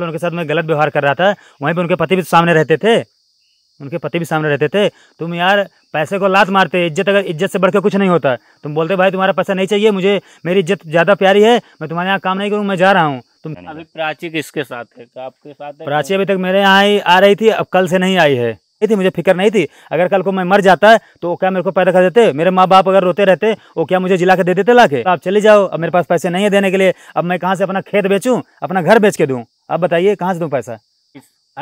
उनके साथ मैं गलत व्यवहार कर रहा था वहीं पे उनके पति भी सामने रहते थे उनके पति भी सामने रहते थे तुम यार पैसे को लात मारते इज्जत अगर इज्जत से बढ़कर कुछ नहीं होता तुम बोलते भाई तुम्हारा पैसा नहीं चाहिए मुझे मेरी इज्जत ज़्यादा प्यारी है मैं तुम्हारे यहाँ काम नहीं करूँ मैं जा रहा हूँ तुम अभी प्राची किसके साथ है आपके साथ है प्राची अभी तक मेरे यहाँ आ रही थी अब कल से नहीं आई है थी मुझे फिक्र नहीं थी अगर कल को मैं मर जाता तो वो क्या मेरे को पैदा कर देते मेरे माँ बाप अगर रोते रहते वो क्या मुझे जिला के दे देते ला के तो आप चले जाओ अब मेरे पास पैसे नहीं है देने के लिए अब मैं कहाँ से अपना खेत बेचूँ अपना घर बेच के दूँ आप बताइए कहाँ से दूँ पैसा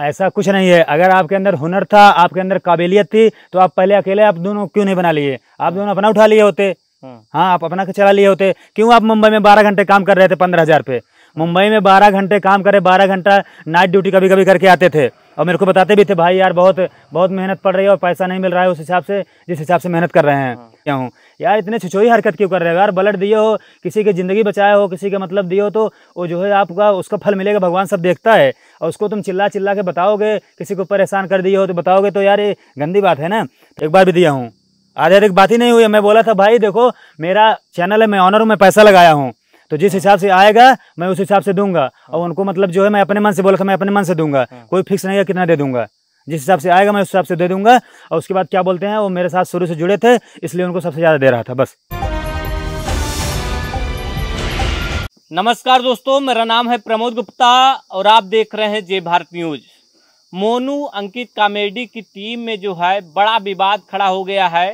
ऐसा कुछ नहीं है अगर आपके अंदर हुनर था आपके अंदर काबिलियत थी तो आप पहले अकेले आप दोनों क्यों नहीं बना लिए आप हाँ। दोनों अपना उठा लिए होते हाँ।, हाँ आप अपना चला लिए होते क्यों आप मुंबई में बारह घंटे काम कर रहे थे पंद्रह हज़ार पे हाँ। मुंबई में बारह घंटे काम करे बारह घंटा नाइट ड्यूटी कभी कभी करके आते थे और मेरे को बताते भी थे भाई यार बहुत बहुत मेहनत पड़ रही है और पैसा नहीं मिल रहा है उस हिसाब से जिस हिसाब से मेहनत कर रहे हैं क्या हूँ यार इतने छिछोई हरकत क्यों कर रहे हो यार ब्लड दिए हो किसी की ज़िंदगी बचाए हो किसी का मतलब दिए हो तो वो जो है आपका उसका फल मिलेगा भगवान सब देखता है और उसको तुम चिल्ला चिल्ला के बताओगे किसी को परेशान कर दिए हो तो बताओगे तो यार ये गंदी बात है ना तो एक बार भी दिया हूँ आधे अधिक बात ही नहीं हुई मैं बोला था भाई देखो मेरा चैनल है मैं ऑनर हूँ मैं पैसा लगाया हूँ तो जिस हिसाब से आएगा मैं उस हिसाब से दूंगा और उनको मतलब जो है मैं अपने मन से बोला था मैं अपने मन से दूंगा हाँ। कोई फिक्स नहीं है कितना दे दूंगा जिस हिसाब से आएगा मैं उस हिसाब से दे दूंगा और उसके बाद क्या बोलते हैं वो मेरे साथ शुरू से जुड़े थे इसलिए उनको सबसे ज़्यादा दे रहा था बस नमस्कार दोस्तों मेरा नाम है प्रमोद गुप्ता और आप देख रहे हैं जय भारत न्यूज मोनू अंकित कामेडी की टीम में जो है बड़ा विवाद खड़ा हो गया है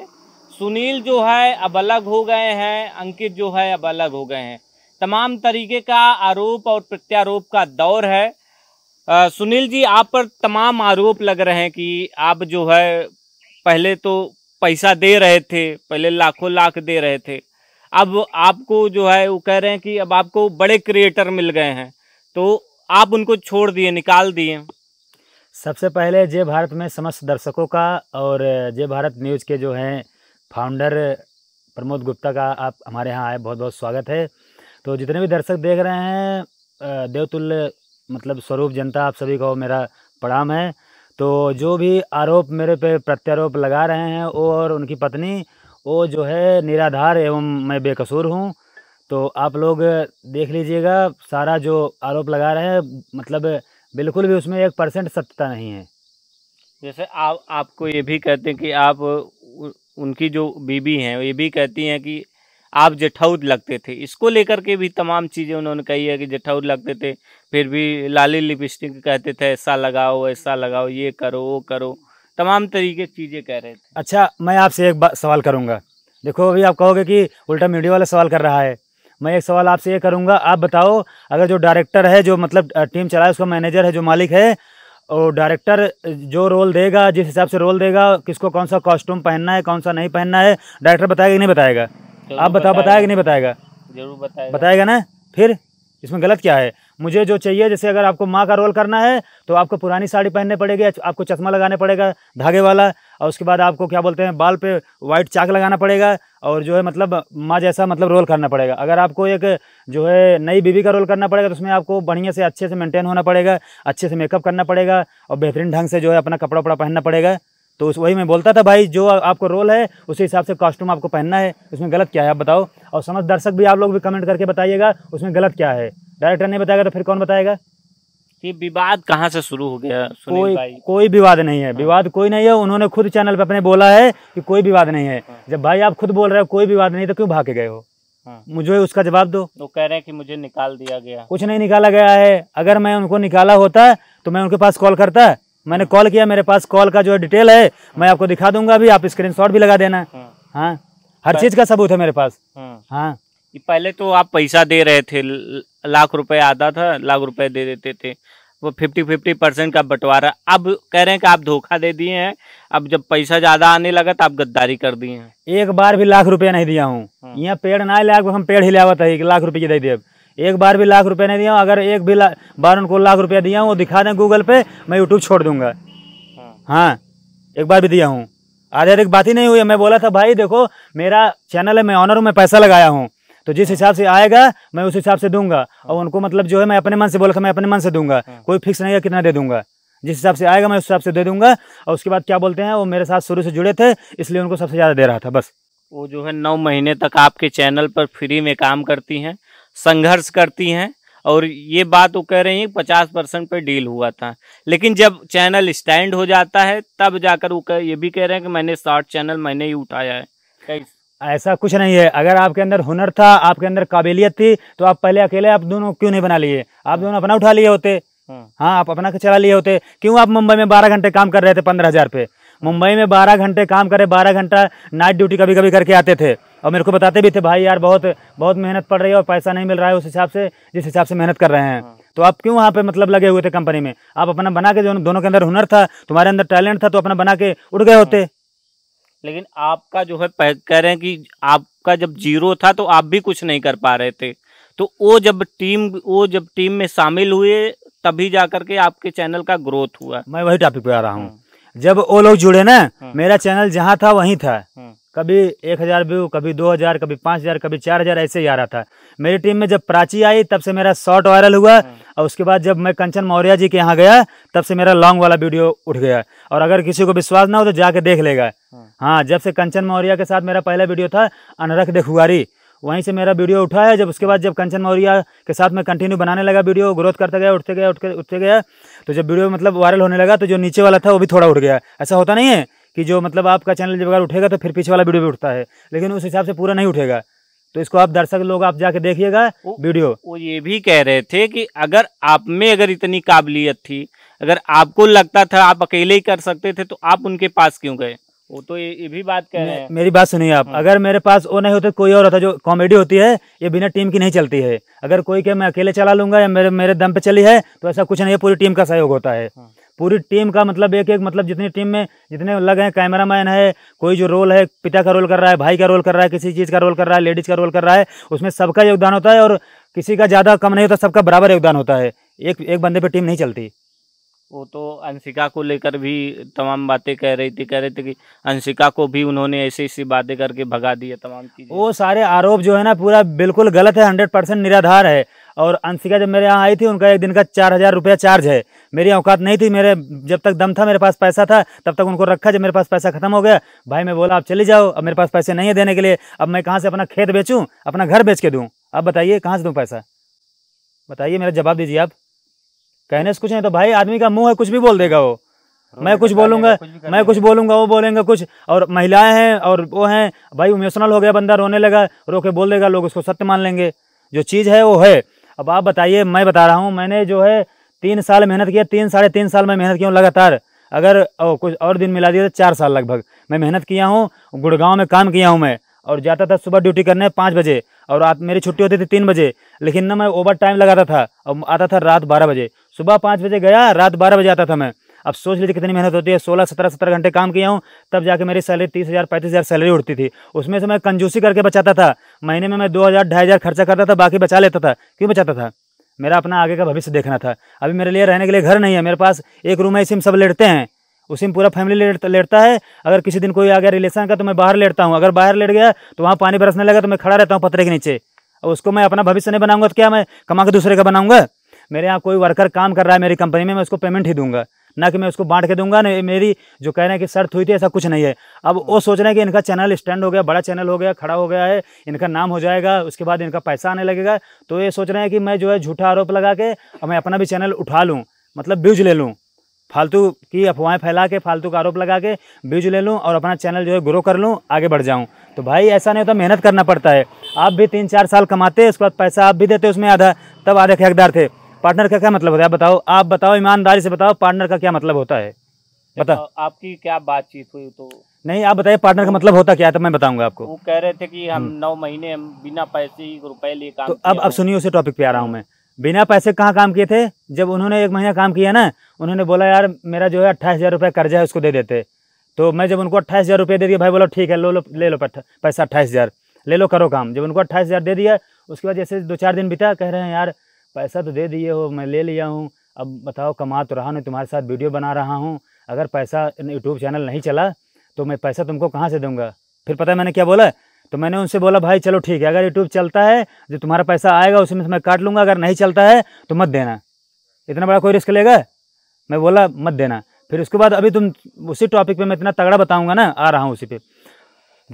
सुनील जो है अब अलग हो गए हैं अंकित जो है अब अलग हो गए हैं तमाम तरीके का आरोप और प्रत्यारोप का दौर है सुनील जी आप पर तमाम आरोप लग रहे हैं कि आप जो है पहले तो पैसा दे रहे थे पहले लाखों लाख दे रहे थे अब आपको जो है वो कह रहे हैं कि अब आपको बड़े क्रिएटर मिल गए हैं तो आप उनको छोड़ दिए निकाल दिए सबसे पहले जय भारत में समस्त दर्शकों का और जय भारत न्यूज़ के जो हैं फाउंडर प्रमोद गुप्ता का आप हमारे यहाँ आए बहुत बहुत स्वागत है तो जितने भी दर्शक देख रहे हैं देवतुल्य मतलब स्वरूप जनता आप सभी को मेरा प्रणाम है तो जो भी आरोप मेरे पे प्रत्यारोप लगा रहे हैं और उनकी पत्नी वो जो है निराधार एवं मैं बेकसूर हूँ तो आप लोग देख लीजिएगा सारा जो आरोप लगा रहे हैं मतलब बिल्कुल भी उसमें एक परसेंट सत्यता नहीं है जैसे आप आपको ये भी कहते हैं कि आप उनकी जो बीबी हैं ये भी कहती हैं कि आप जेठाउद लगते थे इसको लेकर के भी तमाम चीज़ें उन्होंने कही है कि जेठाउद लगते थे फिर भी लाली लिपस्टिक कहते थे ऐसा लगाओ ऐसा लगाओ ये करो वो करो तमाम तरीके की चीज़ें कह रहे थे अच्छा मैं आपसे एक सवाल करूँगा देखो अभी आप कहोगे कि उल्टा मीडिया वाला सवाल कर रहा है मैं एक सवाल आपसे ये करूँगा आप बताओ अगर जो डायरेक्टर है जो मतलब टीम चलाए उसका मैनेजर है जो मालिक है और डायरेक्टर जो रोल देगा जिस हिसाब से रोल देगा किसको कौन सा कॉस्ट्यूम पहनना है कौन सा नहीं पहनना है डायरेक्टर बताएगा कि नहीं बताएगा आप बताओ बताएगा कि नहीं बताएगा जरूर बताएगा बताएगा ना फिर इसमें गलत क्या है मुझे जो चाहिए जैसे अगर आपको माँ का रोल करना है तो आपको पुरानी साड़ी पहनने पड़ेगी आपको चश्मा लगाने पड़ेगा धागे वाला और उसके बाद आपको क्या बोलते हैं बाल पे वाइट चाक लगाना पड़ेगा और जो है मतलब माँ जैसा मतलब रोल करना पड़ेगा अगर आपको एक जो है नई बीवी का रोल करना पड़ेगा तो उसमें आपको बढ़िया से अच्छे से मेंटेन होना पड़ेगा अच्छे से मेकअप करना पड़ेगा और बेहतरीन ढंग से जो है अपना कपड़ा वपड़ा पहनना पड़ेगा तो उस वही मैं बोलता था भाई जो आपको रोल है उसी हिसाब से कॉस्ट्यूम आपको पहनना है उसमें गलत क्या है आप बताओ और समझ दर्शक भी आप लोग भी कमेंट करके बताइएगा उसमें गलत क्या है डायरेक्टर नहीं बताएगा तो फिर कौन बताएगा कि विवाद कहाँ से शुरू हो गया कोई भाई। कोई विवाद नहीं है हाँ। विवाद कोई नहीं है उन्होंने खुद चैनल पर अपने बोला है कि कोई विवाद नहीं है हाँ। जब भाई आप खुद बोल रहे हो कोई विवाद नहीं तो क्यों भागे गए हो हाँ। मुझे उसका जवाब दो वो कह रहे हैं कि मुझे निकाल दिया गया कुछ नहीं निकाला गया है अगर मैं उनको निकाला होता तो मैं उनके पास कॉल करता मैंने कॉल किया मेरे पास कॉल का जो डिटेल है मैं आपको दिखा दूंगा अभी आप स्क्रीन भी लगा देना हाँ, हाँ हर चीज का सबूत है मेरे पास हाँ, हाँ। पहले तो आप पैसा दे रहे थे लाख रुपए आता था लाख रुपए दे देते थे वो फिफ्टी फिफ्टी परसेंट का बंटवारा अब कह रहे हैं कि आप धोखा दे दिए हैं अब जब पैसा ज्यादा आने लगा तो आप गद्दारी कर दिए हैं एक बार भी लाख रुपया नहीं दिया हूँ हाँ। यहाँ पेड़ ना लिया हम पेड़ ही लिया था लाख रुपये दे दिए एक बार भी लाख रुपया नहीं दिया अगर एक भी बार उनको लाख रुपया दिया हूँ वो दिखा दें गूगल पे मैं यूट्यूब छोड़ दूंगा हाँ।, हाँ एक बार भी दिया हूँ आधे अधिक बात ही नहीं हुई मैं बोला था भाई देखो मेरा चैनल है मैं ऑनर हूँ मैं पैसा लगाया हूँ तो जिस हिसाब से आएगा मैं उस हिसाब से दूंगा और उनको मतलब जो है मैं अपने मन से बोला था मैं अपने मन से दूंगा हाँ। कोई फिक्स नहीं है कितना दे दूंगा जिस हिसाब से आएगा मैं उस हिसाब से दे दूंगा और उसके बाद क्या बोलते हैं वो मेरे साथ शुरू से जुड़े थे इसलिए उनको सबसे ज़्यादा दे रहा था बस वो जो है नौ महीने तक आपके चैनल पर फ्री में काम करती हैं संघर्ष करती हैं और ये बात वो कह रही हैं पचास परसेंट पर डील हुआ था लेकिन जब चैनल स्टैंड हो जाता है तब जाकर वो कह, ये भी कह रहे हैं कि मैंने शॉर्ट चैनल मैंने ही उठाया है ऐसा कुछ नहीं है अगर आपके अंदर हुनर था आपके अंदर काबिलियत थी तो आप पहले अकेले आप दोनों क्यों नहीं बना लिए आप दोनों अपना उठा लिए होते हाँ, हाँ आप अपना चला लिए होते क्यों आप मुंबई में बारह घंटे काम कर रहे थे पंद्रह हजार पे मुंबई में बारह घंटे काम करे बारह घंटा नाइट ड्यूटी कभी कभी करके आते थे और मेरे को बताते भी थे भाई यार बहुत बहुत मेहनत पड़ रही है और पैसा नहीं मिल रहा है उस हिसाब से जिस हिसाब से मेहनत कर रहे हैं हाँ। तो आप क्यों वहाँ पे मतलब लगे हुए थे कंपनी में आप अपना बना के जो दोनों के अंदर हुनर था तुम्हारे अंदर टैलेंट था तो अपना बना के उड़ गए होते हाँ। लेकिन आपका जो है कह रहे हैं कि आपका जब जीरो था तो आप भी कुछ नहीं कर पा रहे थे तो वो जब टीम वो जब टीम में शामिल हुए तभी जा करके आपके चैनल का ग्रोथ हुआ मैं वही टॉपिक पे आ रहा हूँ हाँ। जब वो लोग जुड़े ना हाँ। मेरा चैनल जहाँ था वहीं था हाँ। कभी एक हजार व्यू कभी दो हजार कभी पांच हजार कभी चार हजार ऐसे ही आ रहा था मेरी टीम में जब प्राची आई तब से मेरा शॉर्ट वायरल हुआ हाँ। और उसके बाद जब मैं कंचन मौर्य जी के यहाँ गया तब से मेरा लॉन्ग वाला वीडियो उठ गया और अगर किसी को विश्वास ना हो तो जाके देख लेगा हाँ, हाँ जब से कंचन मौर्य के साथ मेरा पहला वीडियो था अनरख देखुआरी वहीं से मेरा वीडियो उठाया जब उसके बाद जब कंचन मौर्या के साथ मैं कंटिन्यू बनाने लगा वीडियो ग्रोथ करता गया उठते गया उठते उठते गया तो जब वीडियो मतलब वायरल होने लगा तो जो नीचे वाला था वो भी थोड़ा उठ गया ऐसा होता नहीं है कि जो मतलब आपका चैनल जब अगर उठेगा तो फिर पीछे वाला वीडियो भी उठता है लेकिन उस हिसाब से पूरा नहीं उठेगा तो इसको आप दर्शक लोग आप जाके देखिएगा वीडियो वो ये भी कह रहे थे कि अगर आप में अगर इतनी काबिलियत थी अगर आपको लगता था आप अकेले ही कर सकते थे तो आप उनके पास क्यों गए वो तो ये, भी बात कह रहे हैं मेरी बात सुनिए आप हाँ। अगर मेरे पास वो नहीं होते कोई और होता जो कॉमेडी होती है ये बिना टीम की नहीं चलती है अगर कोई के मैं अकेले चला लूंगा या मेरे मेरे दम पे चली है तो ऐसा कुछ नहीं है पूरी टीम का सहयोग होता है हाँ। पूरी टीम का मतलब एक एक मतलब जितनी टीम में जितने लग हैं मैन है कोई जो रोल है पिता का रोल कर रहा है भाई का रोल कर रहा है किसी चीज़ का रोल कर रहा है लेडीज़ का रोल कर रहा है उसमें सबका योगदान होता है और किसी का ज़्यादा कम नहीं होता सबका बराबर योगदान होता है एक एक बंदे पर टीम नहीं चलती वो तो अंशिका को लेकर भी तमाम बातें कह रही थी कह रहे थे कि अंशिका को भी उन्होंने ऐसी ऐसी बातें करके भगा दी है तमाम चीज़ वो सारे आरोप जो है ना पूरा बिल्कुल गलत है हंड्रेड परसेंट निराधार है और अंशिका जब मेरे यहाँ आई थी उनका एक दिन का चार हज़ार रुपया चार्ज है मेरी औकात नहीं थी मेरे जब तक दम था मेरे पास पैसा था तब तक उनको रखा जब मेरे पास पैसा खत्म हो गया भाई मैं बोला आप चले जाओ अब मेरे पास पैसे नहीं है देने के लिए अब मैं कहाँ से अपना खेत बेचूँ अपना घर बेच के दूँ अब बताइए कहाँ से दूँ पैसा बताइए मेरा जवाब दीजिए आप कहने से कुछ नहीं तो भाई आदमी का मुंह है कुछ भी बोल देगा वो हाँ, मैं कुछ बोलूंगा मैं कुछ बोलूंगा वो बोलेंगे कुछ और महिलाएं हैं और वो हैं भाई इमोशनल हो गया बंदा रोने लगा रो के बोल देगा लोग उसको सत्य मान लेंगे जो चीज़ है वो है अब आप बताइए मैं बता रहा हूँ मैंने जो है तीन साल मेहनत किया तीन साढ़े तीन साल मैं मेहनत किया हूँ लगातार अगर ओ कुछ और दिन मिला दिया तो चार साल लगभग मैं मेहनत किया हूँ गुड़गांव में काम किया हूँ मैं और जाता था सुबह ड्यूटी करने पाँच बजे और रात मेरी छुट्टी होती थी तीन बजे लेकिन ना मैं ओवर टाइम लगाता था और आता था रात बारह बजे सुबह पाँच बजे गया रात बारह बजे आता था मैं अब सोच लीजिए कितनी मेहनत होती है सोलह सत्रह सत्रह घंटे काम किया हूँ तब जाके मेरी सैलरी तीस हज़ार पैंतीस हज़ार सैलरी उठती थी उसमें से मैं कंजूसी करके बचाता था महीने में मैं दो हज़ार ढाई हज़ार खर्चा करता था बाकी बचा लेता था क्यों बचाता था मेरा अपना आगे का भविष्य देखना था अभी मेरे लिए रहने के लिए घर नहीं है मेरे पास एक रूम है इसी में सब लेटते हैं उसी में पूरा फैमिली लेटता है अगर किसी दिन कोई आ गया रिलेशन का तो मैं बाहर लेटता हूँ अगर बाहर लेट गया तो वहाँ पानी बरसने लगा तो मैं खड़ा रहता हूँ पतरे के नीचे और उसको मैं अपना भविष्य नहीं बनाऊंगा तो क्या मैं कमा के दूसरे का बनाऊंगा मेरे यहाँ कोई वर्कर काम कर रहा है मेरी कंपनी में मैं उसको पेमेंट ही दूंगा ना कि मैं उसको बांट के दूंगा ना मेरी जो कह रहे हैं कि शर्त हुई थी ऐसा कुछ नहीं है अब वो सोच रहे हैं कि इनका चैनल स्टैंड हो गया बड़ा चैनल हो गया खड़ा हो गया है इनका नाम हो जाएगा उसके बाद इनका पैसा आने लगेगा तो ये सोच रहे हैं कि मैं जो है झूठा आरोप लगा के और मैं अपना भी चैनल उठा लूँ मतलब ब्यूज ले लूँ फालतू की अफवाहें फैला के फालतू का आरोप लगा के ब्यूज ले लूँ और अपना चैनल जो है ग्रो कर लूँ आगे बढ़ जाऊँ तो भाई ऐसा नहीं होता मेहनत करना पड़ता है आप भी तीन चार साल कमाते उसके बाद पैसा आप भी देते उसमें आधा तब आधे हकदार थे पार्टनर का क्या मतलब होता है बताओ आप बताओ ईमानदारी से बताओ पार्टनर का क्या मतलब होता है बताओ तो आपकी क्या बातचीत हुई तो नहीं आप बताइए पार्टनर का मतलब होता क्या है तो मैं बताऊंगा आपको वो कह रहे थे कि हम हम्म। नौ महीने बिना पैसे ही रुपए लिए काम तो अब अब सुनिए उसे टॉपिक पे आ रहा हूँ मैं बिना पैसे कहाँ काम किए थे जब उन्होंने एक महीना काम किया ना उन्होंने बोला यार मेरा जो है अट्ठाईस हज़ार रुपये कर्जा है उसको दे देते तो मैं जब उनको अट्ठाईस हज़ार रुपये दे दिया भाई बोला ठीक है लो लो ले लो पैसा अट्ठाईस हज़ार ले लो करो काम जब उनको अट्ठाईस हज़ार दे दिया उसके बाद जैसे दो चार दिन बिता कह रहे हैं यार पैसा तो दे दिए हो मैं ले लिया हूँ अब बताओ कमा तो रहा नहीं तुम्हारे साथ वीडियो बना रहा हूँ अगर पैसा यूट्यूब चैनल नहीं चला तो मैं पैसा तुमको कहाँ से दूंगा फिर पता है मैंने क्या बोला तो मैंने उनसे बोला भाई चलो ठीक है अगर यूट्यूब चलता है जो तुम्हारा पैसा आएगा उसमें से मैं काट लूँगा अगर नहीं चलता है तो मत देना इतना बड़ा कोई रिस्क लेगा मैं बोला मत देना फिर उसके बाद अभी तुम उसी टॉपिक पर मैं इतना तगड़ा बताऊँगा ना आ रहा हूँ उसी पर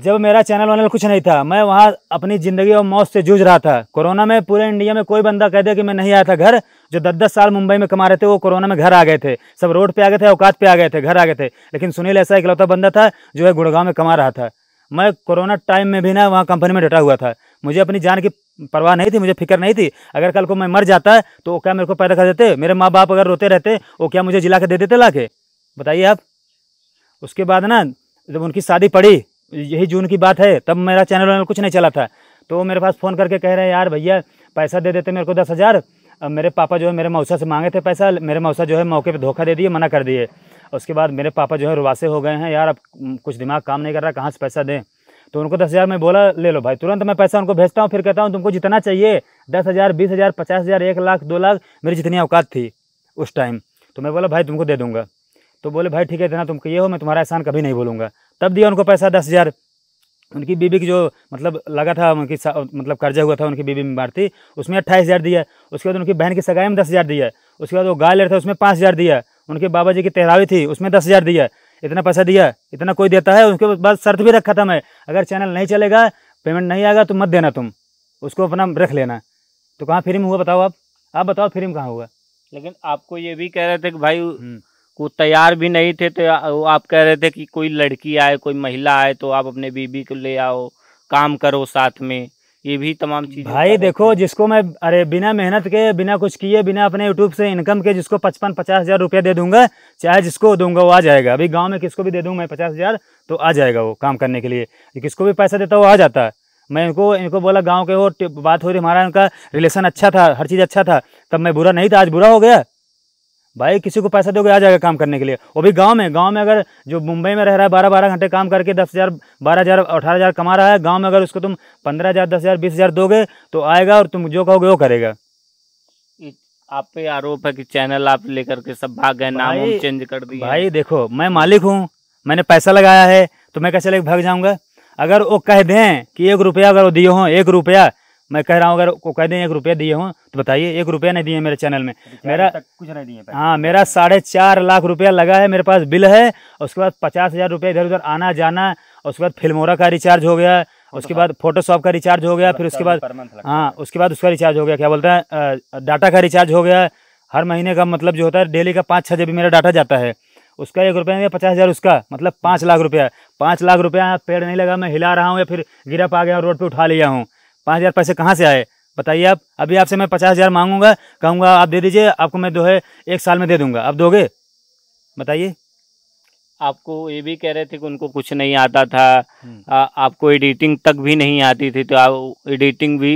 जब मेरा चैनल वैनल कुछ नहीं था मैं वहाँ अपनी ज़िंदगी और मौत से जूझ रहा था कोरोना में पूरे इंडिया में कोई बंदा कह दे कि मैं नहीं आया था घर जो दस दस साल मुंबई में कमा रहे थे वो कोरोना में घर आ गए थे सब रोड पे आ गए थे औकात पे आ गए थे घर आ गए थे लेकिन सुनील ऐसा इकलौता बंदा था जो है गुड़गांव में कमा रहा था मैं कोरोना टाइम में भी ना वहाँ कंपनी में डटा हुआ था मुझे अपनी जान की परवाह नहीं थी मुझे फिक्र नहीं थी अगर कल को मैं मर जाता तो वो क्या मेरे को पैदा कर देते मेरे माँ बाप अगर रोते रहते वो क्या मुझे जिला के दे देते ला के बताइए आप उसके बाद ना जब उनकी शादी पड़ी यही जून की बात है तब मेरा चैनल वैनल कुछ नहीं चला था तो मेरे पास फ़ोन करके कह रहे हैं यार भैया पैसा दे देते मेरे को दस हज़ार मेरे पापा जो है मेरे मौसा से मांगे थे पैसा मेरे मौसा जो है मौके पे धोखा दे दिए मना कर दिए उसके बाद मेरे पापा जो है रुवासे हो गए हैं यार अब कुछ दिमाग काम नहीं कर रहा कहाँ से पैसा दें तो उनको दस हज़ार में बोला ले लो भाई तुरंत मैं पैसा उनको भेजता हूँ फिर कहता हूँ तुमको जितना चाहिए दस हज़ार बीस हज़ार पचास हज़ार एक लाख दो लाख मेरी जितनी औकात थी उस टाइम तो मैं बोला भाई तुमको दे दूँगा तो बोले भाई ठीक है इतना तुम ये हो मैं तुम्हारा एहसान कभी नहीं बोलूँगा तब दिया उनको पैसा दस हज़ार उनकी बीबी की जो मतलब लगा था उनकी मतलब कर्जा हुआ था उनकी बीबी में थी उसमें अट्ठाईस हज़ार दिया उसके बाद उनकी बहन की सगाई में दस हज़ार दिया उसके बाद वो गाय ले था उसमें पाँच हज़ार दिया उनके बाबा जी की तेहरावी थी उसमें दस हज़ार दिया इतना पैसा दिया इतना कोई देता है उसके बाद शर्त भी रखा था मैं अगर चैनल नहीं चलेगा पेमेंट नहीं आएगा तो मत देना तुम उसको अपना रख लेना तो कहाँ फ्री हुआ बताओ आप आप बताओ फ्री कहाँ हुआ लेकिन आपको ये भी कह रहे थे कि भाई हम्म। वो तैयार भी नहीं थे तो आप कह रहे थे कि कोई लड़की आए कोई महिला आए तो आप अपने बीबी को ले आओ काम करो साथ में ये भी तमाम चीज भाई देखो जिसको मैं अरे बिना मेहनत के बिना कुछ किए बिना अपने यूट्यूब से इनकम के जिसको पचपन पचास हजार रुपया दे दूंगा चाहे जिसको दूंगा वो आ जाएगा अभी गांव में किसको भी दे दूंगा मैं पचास हजार तो आ जाएगा वो काम करने के लिए किसको भी पैसा देता वो आ जाता है मैं इनको इनको बोला गाँव के वो बात हो रही हमारा इनका रिलेशन अच्छा था हर चीज़ अच्छा था तब मैं बुरा नहीं था आज बुरा हो गया भाई किसी को पैसा दोगे आ जाएगा काम करने के लिए वो भी गांव में गांव में अगर जो मुंबई में रह रहा है बारह बारह घंटे काम करके दस हज़ार बारह हज़ार अठारह हज़ार कमा रहा है गांव में अगर उसको तुम पंद्रह हज़ार दस हज़ार बीस हज़ार दोगे तो आएगा और तुम जो कहोगे वो करेगा आप पे आरोप है कि चैनल आप लेकर के सब भाग गए नाम चेंज कर दिए भाई देखो मैं मालिक हूँ मैंने पैसा लगाया है तो मैं कैसे लेकर भाग जाऊँगा अगर वो कह दें कि एक रुपया अगर वो दिए हों एक रुपया मैं कह रहा हूँ अगर को कह दें एक रुपया दिए हूँ तो बताइए एक रुपया नहीं दिए मेरे चैनल में मेरा कुछ नहीं दिए हाँ मेरा साढ़े चार लाख रुपया लगा है मेरे पास बिल है उसके बाद पचास हज़ार रुपया इधर उधर आना जाना उसके बाद फिल्मोरा का रिचार्ज हो गया उसके बाद फोटोशॉप का रिचार्ज हो गया मतलब फिर उसके बाद हाँ उसके बाद उसका रिचार्ज हो गया क्या बोलते हैं डाटा का रिचार्ज हो गया हर महीने का मतलब जो होता है डेली का पाँच छः जब मेरा डाटा जाता है उसका एक रुपया नहीं पचास हज़ार उसका मतलब पाँच लाख रुपया पाँच लाख रुपया पेड़ नहीं लगा मैं हिला रहा हूँ या फिर गिरा पा गया रोड पर उठा लिया हूँ पाँच हज़ार पैसे कहाँ से आए बताइए आप अभी आपसे मैं पचास हज़ार मांगूंगा कहूँगा आप दे दीजिए आपको मैं दो है एक साल में दे दूँगा आप दोगे बताइए आपको ये भी कह रहे थे कि उनको कुछ नहीं आता था हम्म। आ, आपको एडिटिंग तक भी नहीं आती थी तो आप एडिटिंग भी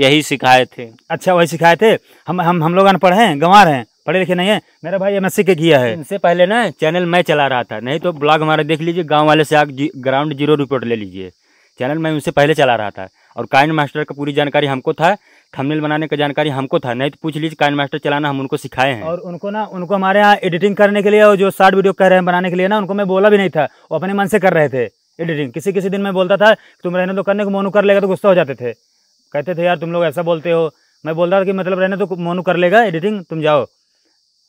यही सिखाए थे अच्छा वही सिखाए थे हम हम हम लोग अनपढ़ हैं गंवार हैं पढ़े लिखे नहीं है मेरा भाई एम के किया है इनसे पहले ना चैनल मैं चला रहा था नहीं तो ब्लॉग हमारा देख लीजिए गाँव वाले से आप ग्राउंड जीरो रिपोर्ट ले लीजिए चैनल मैं उनसे पहले चला रहा था और काइन मास्टर का पूरी जानकारी हमको था थंबनेल बनाने का जानकारी हमको था नहीं तो पूछ लीजिए काइन मास्टर चलाना हम उनको सिखाए हैं और उनको ना उनको हमारे यहाँ एडिटिंग करने के लिए और जो शार्ट वीडियो कह रहे हैं बनाने के लिए ना उनको मैं बोला भी नहीं था वो अपने मन से कर रहे थे एडिटिंग किसी किसी दिन मैं बोलता था तुम रहने तो करने को मोनू कर लेगा तो गुस्सा हो जाते थे कहते थे यार तुम लोग ऐसा बोलते हो मैं बोलता था कि मतलब रहने तो मोनू कर लेगा एडिटिंग तुम जाओ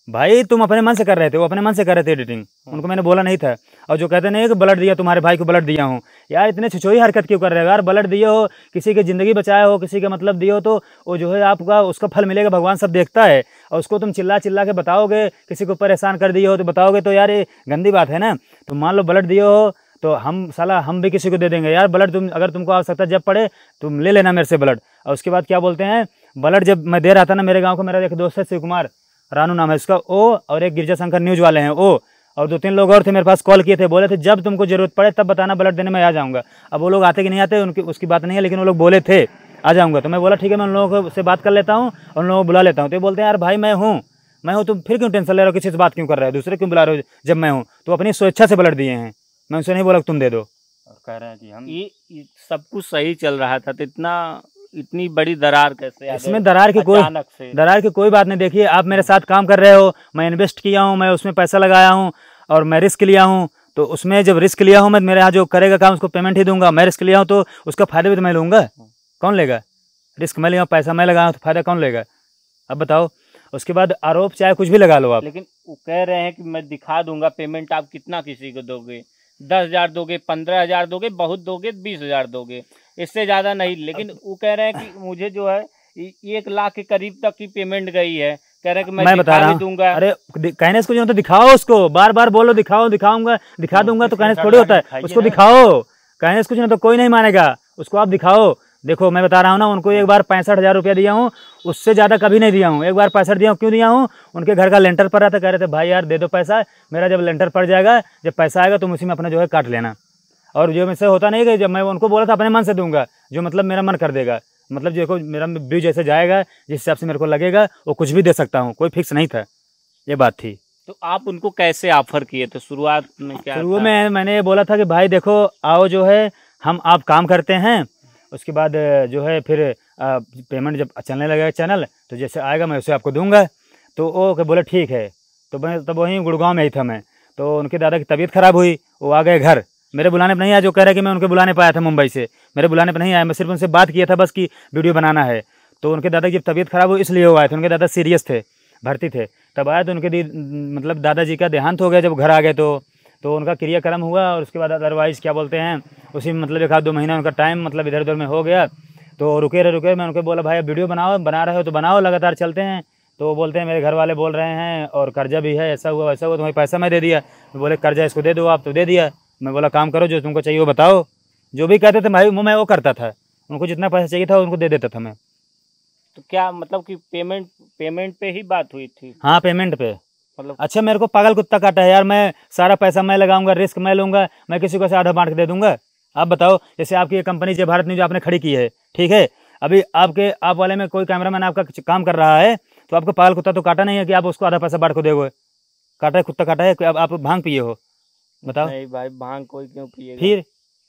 भाई तुम अपने मन से कर रहे थे वो अपने मन से कर रहे थे एडिटिंग हाँ। उनको मैंने बोला नहीं था और जो कहते नहीं कि ब्लड दिया तुम्हारे भाई को ब्लड दिया हूँ यार इतने छिछोई हरकत क्यों कर रहे हो यार ब्लड दिए हो किसी की ज़िंदगी बचाए हो किसी के मतलब दिए हो तो वो जो है आपका उसका फल मिलेगा भगवान सब देखता है और उसको तुम चिल्ला चिल्ला के बताओगे किसी को परेशान कर दिए हो तो बताओगे तो यार ये गंदी बात है ना तो मान लो ब्लड दिए हो तो हम साला हम भी किसी को दे देंगे यार ब्लड तुम अगर तुमको आवश्यकता जब पड़े तुम ले लेना मेरे से ब्लड और उसके बाद क्या बोलते हैं ब्लड जब मैं दे रहा था ना मेरे गाँव को मेरा एक दोस्त है शिव कुमार रानू नाम है इसका ओ और एक गिरजा शंकर न्यूज वाले हैं ओ और दो तीन लोग और थे मेरे पास कॉल किए थे बोले थे जब तुमको जरूरत पड़े तब बताना ब्लड देने में आ जाऊंगा अब वो लोग आते कि नहीं आते उनकी उसकी बात नहीं है लेकिन वो लोग बोले थे आ जाऊंगा तो मैं बोला ठीक है मैं उन लोगों से बात कर लेता हूँ और उन लोगों को बुला लेता हूँ तो बोलते हैं यार भाई मैं हूँ मैं हूँ तुम फिर क्यों टेंशन ले रहे हो किसी से बात क्यों कर रहे हो दूसरे क्यों बुला रहे हो जब मैं हूँ तो अपनी स्वेच्छा से ब्लड दिए हैं मैं उनसे नहीं बोला तुम दे दो और कह रहे हैं जी हम ये सब कुछ सही चल रहा था तो इतना इतनी बड़ी दरार कैसे इसमें दरार की कोई दरार की कोई बात नहीं देखिए आप मेरे साथ काम कर रहे हो मैं इन्वेस्ट किया हूँ मैं उसमें पैसा लगाया हूँ और मैं रिस्क लिया हूँ तो उसमें जब रिस्क लिया हूँ मैं मेरे यहाँ जो करेगा काम उसको पेमेंट ही दूंगा मैं रिस्क लिया हूँ तो उसका फायदा भी तो मैं लूंगा कौन लेगा रिस्क मैं लिया हूँ पैसा मैं लगाया तो फायदा कौन लेगा अब बताओ उसके बाद आरोप चाहे कुछ भी लगा लो आप लेकिन वो कह रहे हैं कि मैं दिखा दूंगा पेमेंट आप कितना किसी को दोगे दस हजार दोगे पंद्रह हजार दोगे बहुत दोगे बीस हजार दोगे इससे ज़्यादा नहीं लेकिन वो कह रहे हैं कि मुझे जो है एक लाख के करीब तक की पेमेंट गई है कह रहे कि मैं, मैं बता रहा हूँ दूंगा अरे कहने इसको तो दिखाओ उसको बार बार बोलो दिखाओ दिखाऊंगा दिखा दूंगा तो कहने थोड़ी होता है उसको दिखाओ कहने कुछ ना तो कोई नहीं मानेगा उसको आप दिखाओ देखो मैं बता रहा हूँ ना उनको एक बार पैंसठ हज़ार रुपया दिया हूँ उससे ज़्यादा कभी नहीं दिया हूँ एक बार पैंसठ दिया हूँ क्यों दिया हूँ उनके घर का लेंटर पड़ रहा था कह रहे थे भाई यार दे दो पैसा मेरा जब लेंटर पड़ जाएगा जब पैसा आएगा तुम उसी में अपना जो है काट लेना और जो मैं से होता नहीं कि जब मैं उनको बोला था अपने मन से दूंगा जो मतलब मेरा मन कर देगा मतलब जो मेरा व्यू जैसे जाएगा जिस हिसाब से मेरे को लगेगा वो कुछ भी दे सकता हूँ कोई फिक्स नहीं था ये बात थी तो आप उनको कैसे ऑफर किए थे तो शुरुआत में क्या शुरू में मैंने ये बोला था कि भाई देखो आओ जो है हम आप काम करते हैं उसके बाद जो है फिर पेमेंट जब चलने लगेगा चैनल तो जैसे आएगा मैं उसे आपको दूंगा तो वो के बोले ठीक है तो मैं तब वहीं गुड़गांव में ही था मैं तो उनके दादा की तबीयत ख़राब हुई वो आ गए घर मेरे बुलाने पर नहीं आया जो कह रहे कि मैं उनके बुलाने पाया था मुंबई से मेरे बुलाने पर नहीं आया मैं सिर्फ उनसे बात किया था बस कि वीडियो बनाना है तो उनके दादा की जब तबीयत खराब हो इसलिए वो आए थे उनके दादा सीरियस थे भर्ती थे तब आया तो उनके दी मतलब दादाजी का देहांत हो गया जब घर आ गए तो तो उनका क्रियाक्रम हुआ और उसके बाद अदरवाइज़ क्या बोलते हैं उसी में मतलब एक हाथ दो महीना उनका टाइम मतलब इधर उधर में हो गया तो रुके रहे रुके मैं उनके बोला भाई अब वीडियो बनाओ बना रहे हो तो बनाओ लगातार चलते हैं तो बोलते हैं मेरे घर वाले बोल रहे हैं और कर्जा भी है ऐसा हुआ वैसा हुआ तो भाई पैसा मैं दे दिया तो बोले कर्जा इसको दे दो आप तो दे दिया मैं बोला काम करो जो तुमको चाहिए वो बताओ जो भी कहते थे भाई वो मैं वो करता था उनको जितना पैसा चाहिए था उनको दे देता था मैं तो क्या मतलब कि पेमेंट पेमेंट पे ही बात हुई थी हाँ पेमेंट पे मतलब अच्छा मेरे को पागल कुत्ता काटा है यार मैं सारा पैसा मैं लगाऊंगा रिस्क मैं लूंगा मैं किसी को से आधा बांट के दे दूंगा आप बताओ जैसे आपकी कंपनी जो भारत न्यूज आपने खड़ी की है ठीक है अभी आपके आप वाले में कोई कैमरामैन आपका काम कर रहा है तो आपको पागल कुत्ता तो काटा नहीं है कि आप उसको आधा पैसा बांट को दे काटा है कुत्ता काटा है आप भांग पिए हो बताओ नहीं भाई भांग कोई क्यों पिएगा फिर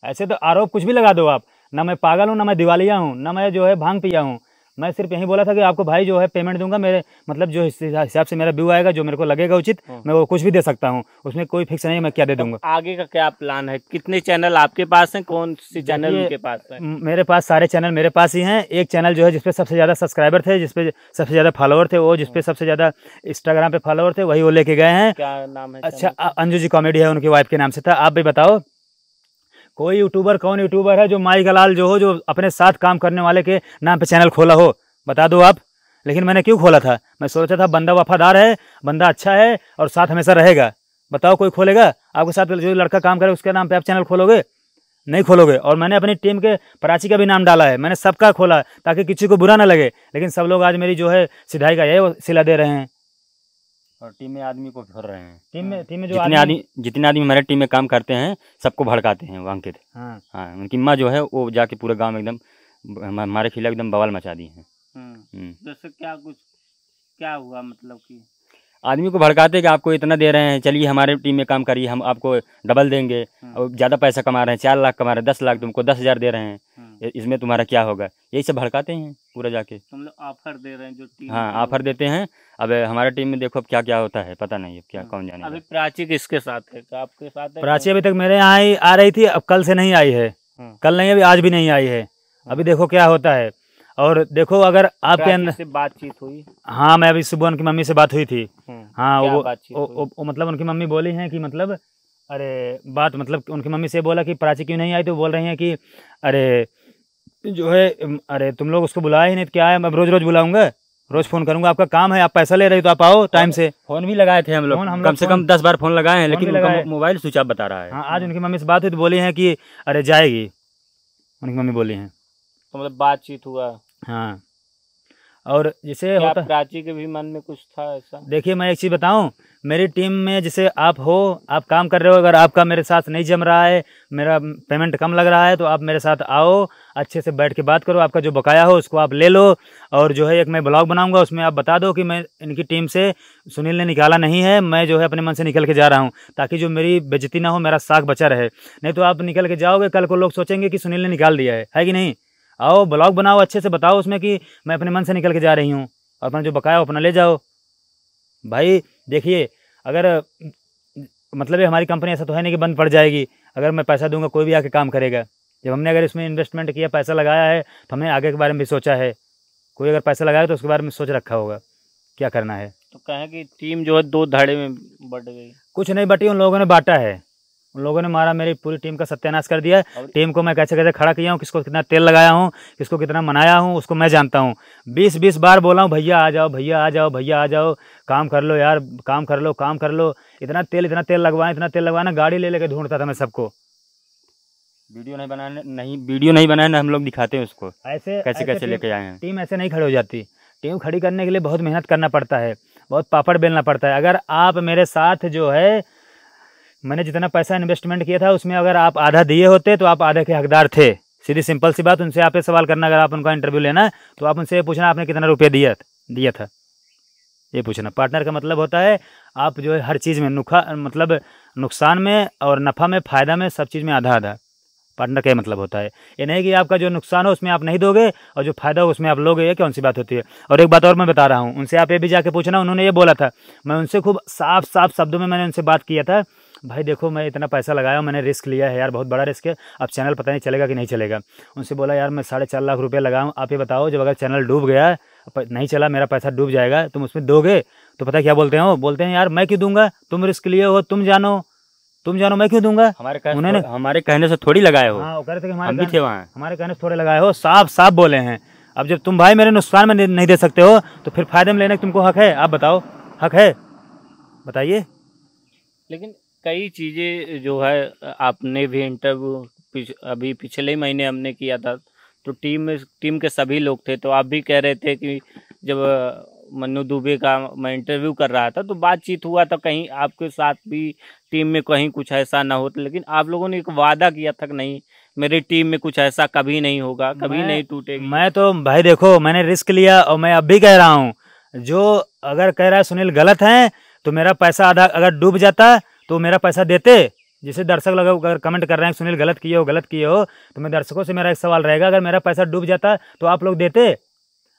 ऐसे तो आरोप कुछ भी लगा दो आप ना मैं पागल हूँ ना मैं दिवालिया हूँ ना मैं जो है भांग पिया हूँ मैं सिर्फ यही बोला था कि आपको भाई जो है पेमेंट दूंगा मेरे मतलब जो हिसाब से मेरा व्यू आएगा जो मेरे को लगेगा उचित हाँ। मैं वो कुछ भी दे सकता हूँ उसमें कोई फिक्स नहीं मैं क्या दे तो दूंगा आगे का क्या प्लान है कितने चैनल आपके पास हैं कौन सी चैनल उनके पास है मेरे पास सारे चैनल मेरे पास ही हैं एक चैनल जो है जिसपे सबसे ज़्यादा सब्सक्राइबर थे जिसपे सबसे ज़्यादा फॉलोअर थे वो जिसपे हाँ। सबसे ज़्यादा इंस्टाग्राम पे फॉलोअर थे वही वो लेके गए हैं क्या नाम है अच्छा अंजू जी कॉमेडी है उनकी वाइफ के नाम से था आप भी बताओ कोई यूट्यूबर कौन यूट्यूबर है जो माई गलाल जो हो जो अपने साथ काम करने वाले के नाम पे चैनल खोला हो बता दो आप लेकिन मैंने क्यों खोला था मैं सोचा था बंदा वफादार है बंदा अच्छा है और साथ हमेशा रहेगा बताओ कोई खोलेगा आपके साथ जो लड़का काम करे उसके नाम पर आप चैनल खोलोगे नहीं खोलोगे और मैंने अपनी टीम के प्राची का भी नाम डाला है मैंने सबका खोला ताकि किसी को बुरा ना लगे लेकिन सब लोग आज मेरी जो है सिधाई का यही सिला दे रहे हैं और टीम में आदमी को भर रहे हैं टीम में हाँ। टीम में जो जितने आदमी जितने आदमी हमारे टीम में काम करते हैं सबको भड़काते हैं वो अंकित हाँ हाँ उनकी माँ जो है वो जाके पूरे गाँव में एकदम हमारे खिलाफ एकदम बवाल मचा दी है हाँ। हम्म। जैसे क्या कुछ क्या हुआ मतलब कि आदमी को भड़काते कि आपको इतना दे रहे हैं चलिए हमारे टीम में काम करिए हम आपको डबल देंगे हाँ। और ज़्यादा पैसा कमा रहे हैं चार लाख कमा रहे हैं दस लाख तुमको दस हज़ार दे रहे हैं इसमें तुम्हारा क्या होगा यही सब भड़काते हैं पूरा जाके तुम तो लोग ऑफर दे रहे हैं जो टीम हाँ ऑफर देते हैं अब हमारे टीम में देखो अब क्या क्या होता है पता नहीं अब क्या हाँ। कौन जाने अभी प्राची किसके साथ है तो आपके साथ है प्राची अभी तक मेरे यहाँ आ रही थी अब कल से नहीं आई है हाँ। कल नहीं अभी आज भी नहीं आई है हाँ। अभी देखो क्या होता है और देखो अगर आपके अंदर से बातचीत हुई हाँ मैं अभी सुबह उनकी मम्मी से बात हुई थी हाँ वो, वो, वो मतलब उनकी मम्मी बोली हैं कि मतलब अरे बात मतलब उनकी मम्मी से बोला कि प्राची क्यों नहीं आई तो बोल रही हैं कि अरे जो है अरे तुम लोग उसको बुलाए ही नहीं तो क्या है मैं रोज रोज बुलाऊंगा रोज फोन करूंगा आपका काम है आप पैसा ले रहे हो तो आप आओ टाइम से फोन भी लगाए थे हम लोग हम कम से कम दस बार फोन लगाए हैं लेकिन मोबाइल स्विच ऑफ बता रहा है हाँ, आज उनकी मम्मी से बात हुई तो बोली है कि अरे जाएगी उनकी मम्मी बोली है तो मतलब बातचीत हुआ हाँ और जैसे होता प्राची के भी मन में कुछ था ऐसा देखिए मैं एक चीज़ बताऊं मेरी टीम में जैसे आप हो आप काम कर रहे हो अगर आपका मेरे साथ नहीं जम रहा है मेरा पेमेंट कम लग रहा है तो आप मेरे साथ आओ अच्छे से बैठ के बात करो आपका जो बकाया हो उसको आप ले लो और जो है एक मैं ब्लॉग बनाऊंगा उसमें आप बता दो कि मैं इनकी टीम से सुनील ने निकाला नहीं है मैं जो है अपने मन से निकल के जा रहा हूँ ताकि जो मेरी बेजती ना हो मेरा साख बचा रहे नहीं तो आप निकल के जाओगे कल को लोग सोचेंगे कि सुनील ने निकाल दिया है है कि नहीं आओ ब्लॉग बनाओ अच्छे से बताओ उसमें कि मैं अपने मन से निकल के जा रही हूँ और अपना जो बकाया हो अपना ले जाओ भाई देखिए अगर मतलब हमारी कंपनी ऐसा तो है नहीं कि बंद पड़ जाएगी अगर मैं पैसा दूंगा कोई भी आके काम करेगा जब हमने अगर इसमें इन्वेस्टमेंट किया पैसा लगाया है तो हमने आगे के बारे में भी सोचा है कोई अगर पैसा लगाया तो उसके बारे में सोच रखा होगा क्या करना है तो कहा कि टीम जो है दो धाड़े में बट गई कुछ नहीं बटी उन लोगों ने बांटा है उन लोगों ने मारा मेरी पूरी टीम का सत्यानाश कर दिया टीम को मैं कैसे कैसे खड़ा किया हूँ किसको कितना तेल लगाया हूँ किसको कितना मनाया हूँ उसको मैं जानता हूँ बीस बीस बार बोला हूँ भैया आ जाओ भैया आ जाओ भैया आ जाओ काम कर लो यार काम कर लो काम कर लो इतना तेल इतना तेल लगवाए इतना तेल लगवाना गाड़ी ले लेकर ढूंढता था मैं सबको वीडियो नहीं बनाने नहीं वीडियो नहीं बनाए ना हम लोग दिखाते हैं उसको ऐसे कैसे ऐसे कैसे लेके आए हैं टीम ऐसे नहीं खड़ी हो जाती टीम खड़ी करने के लिए बहुत मेहनत करना पड़ता है बहुत पापड़ बेलना पड़ता है अगर आप मेरे साथ जो है मैंने जितना पैसा इन्वेस्टमेंट किया था उसमें अगर आप आधा दिए होते तो आप आधे के हकदार थे सीधी सिंपल सी बात उनसे आप ये सवाल करना अगर आप उनका इंटरव्यू लेना है तो आप उनसे ये पूछना आपने कितना रुपया दिया दिया था ये पूछना पार्टनर का मतलब होता है आप जो है हर चीज़ में नुखा मतलब नुकसान में और नफ़ा में फ़ायदा में सब चीज़ में आधा आधा पार्टनर का मतलब होता है ये नहीं कि आपका जो नुकसान हो उसमें आप नहीं दोगे और जो फायदा हो उसमें आप लोगे ये कौन सी बात होती है और एक बात और मैं बता रहा हूँ उनसे आप ये भी जाके पूछना उन्होंने ये बोला था मैं उनसे खूब साफ साफ शब्दों में मैंने उनसे बात किया था भाई देखो मैं इतना पैसा लगाया मैंने रिस्क लिया है यार बहुत बड़ा रिस्क है अब चैनल पता नहीं चलेगा कि नहीं चलेगा उनसे बोला यार मैं साढ़े चार लाख रुपये लगाऊँ आप ये बताओ जब अगर चैनल डूब गया नहीं चला मेरा पैसा डूब जाएगा तुम उसमें दोगे तो पता क्या बोलते हो बोलते हैं यार मैं क्यों दूंगा तुम रिस्क लिए हो तुम जानो तुम जानो मैं क्यों दूंगा हमारे कहने उन्होंने हमारे कहने से थोड़ी लगाए हो हाँ, कह हमारे हम भी थे वहाँ हमारे कहने से थोड़े लगाए हो साफ साफ बोले हैं अब जब तुम भाई मेरे नुकसान में नहीं दे सकते हो तो फिर फायदे में लेने का तुमको हक है आप बताओ हक है बताइए लेकिन कई चीज़ें जो है आपने भी इंटरव्यू पिछ, अभी पिछले ही महीने हमने किया था तो टीम टीम के सभी लोग थे तो आप भी कह रहे थे कि जब मन्नू दुबे का मैं इंटरव्यू कर रहा था तो बातचीत हुआ था कहीं आपके साथ भी टीम में कहीं कुछ ऐसा ना होता तो, लेकिन आप लोगों ने एक वादा किया था कि नहीं मेरी टीम में कुछ ऐसा कभी नहीं होगा कभी नहीं टूटे मैं तो भाई देखो मैंने रिस्क लिया और मैं अब भी कह रहा हूँ जो अगर कह रहा है सुनील गलत है तो मेरा पैसा आधा अगर डूब जाता तो मेरा पैसा देते जैसे दर्शक लगा अगर कमेंट कर रहे हैं सुनील गलत किए हो गलत किए हो तो मैं दर्शकों से मेरा एक सवाल रहेगा अगर मेरा पैसा डूब जाता तो आप लोग देते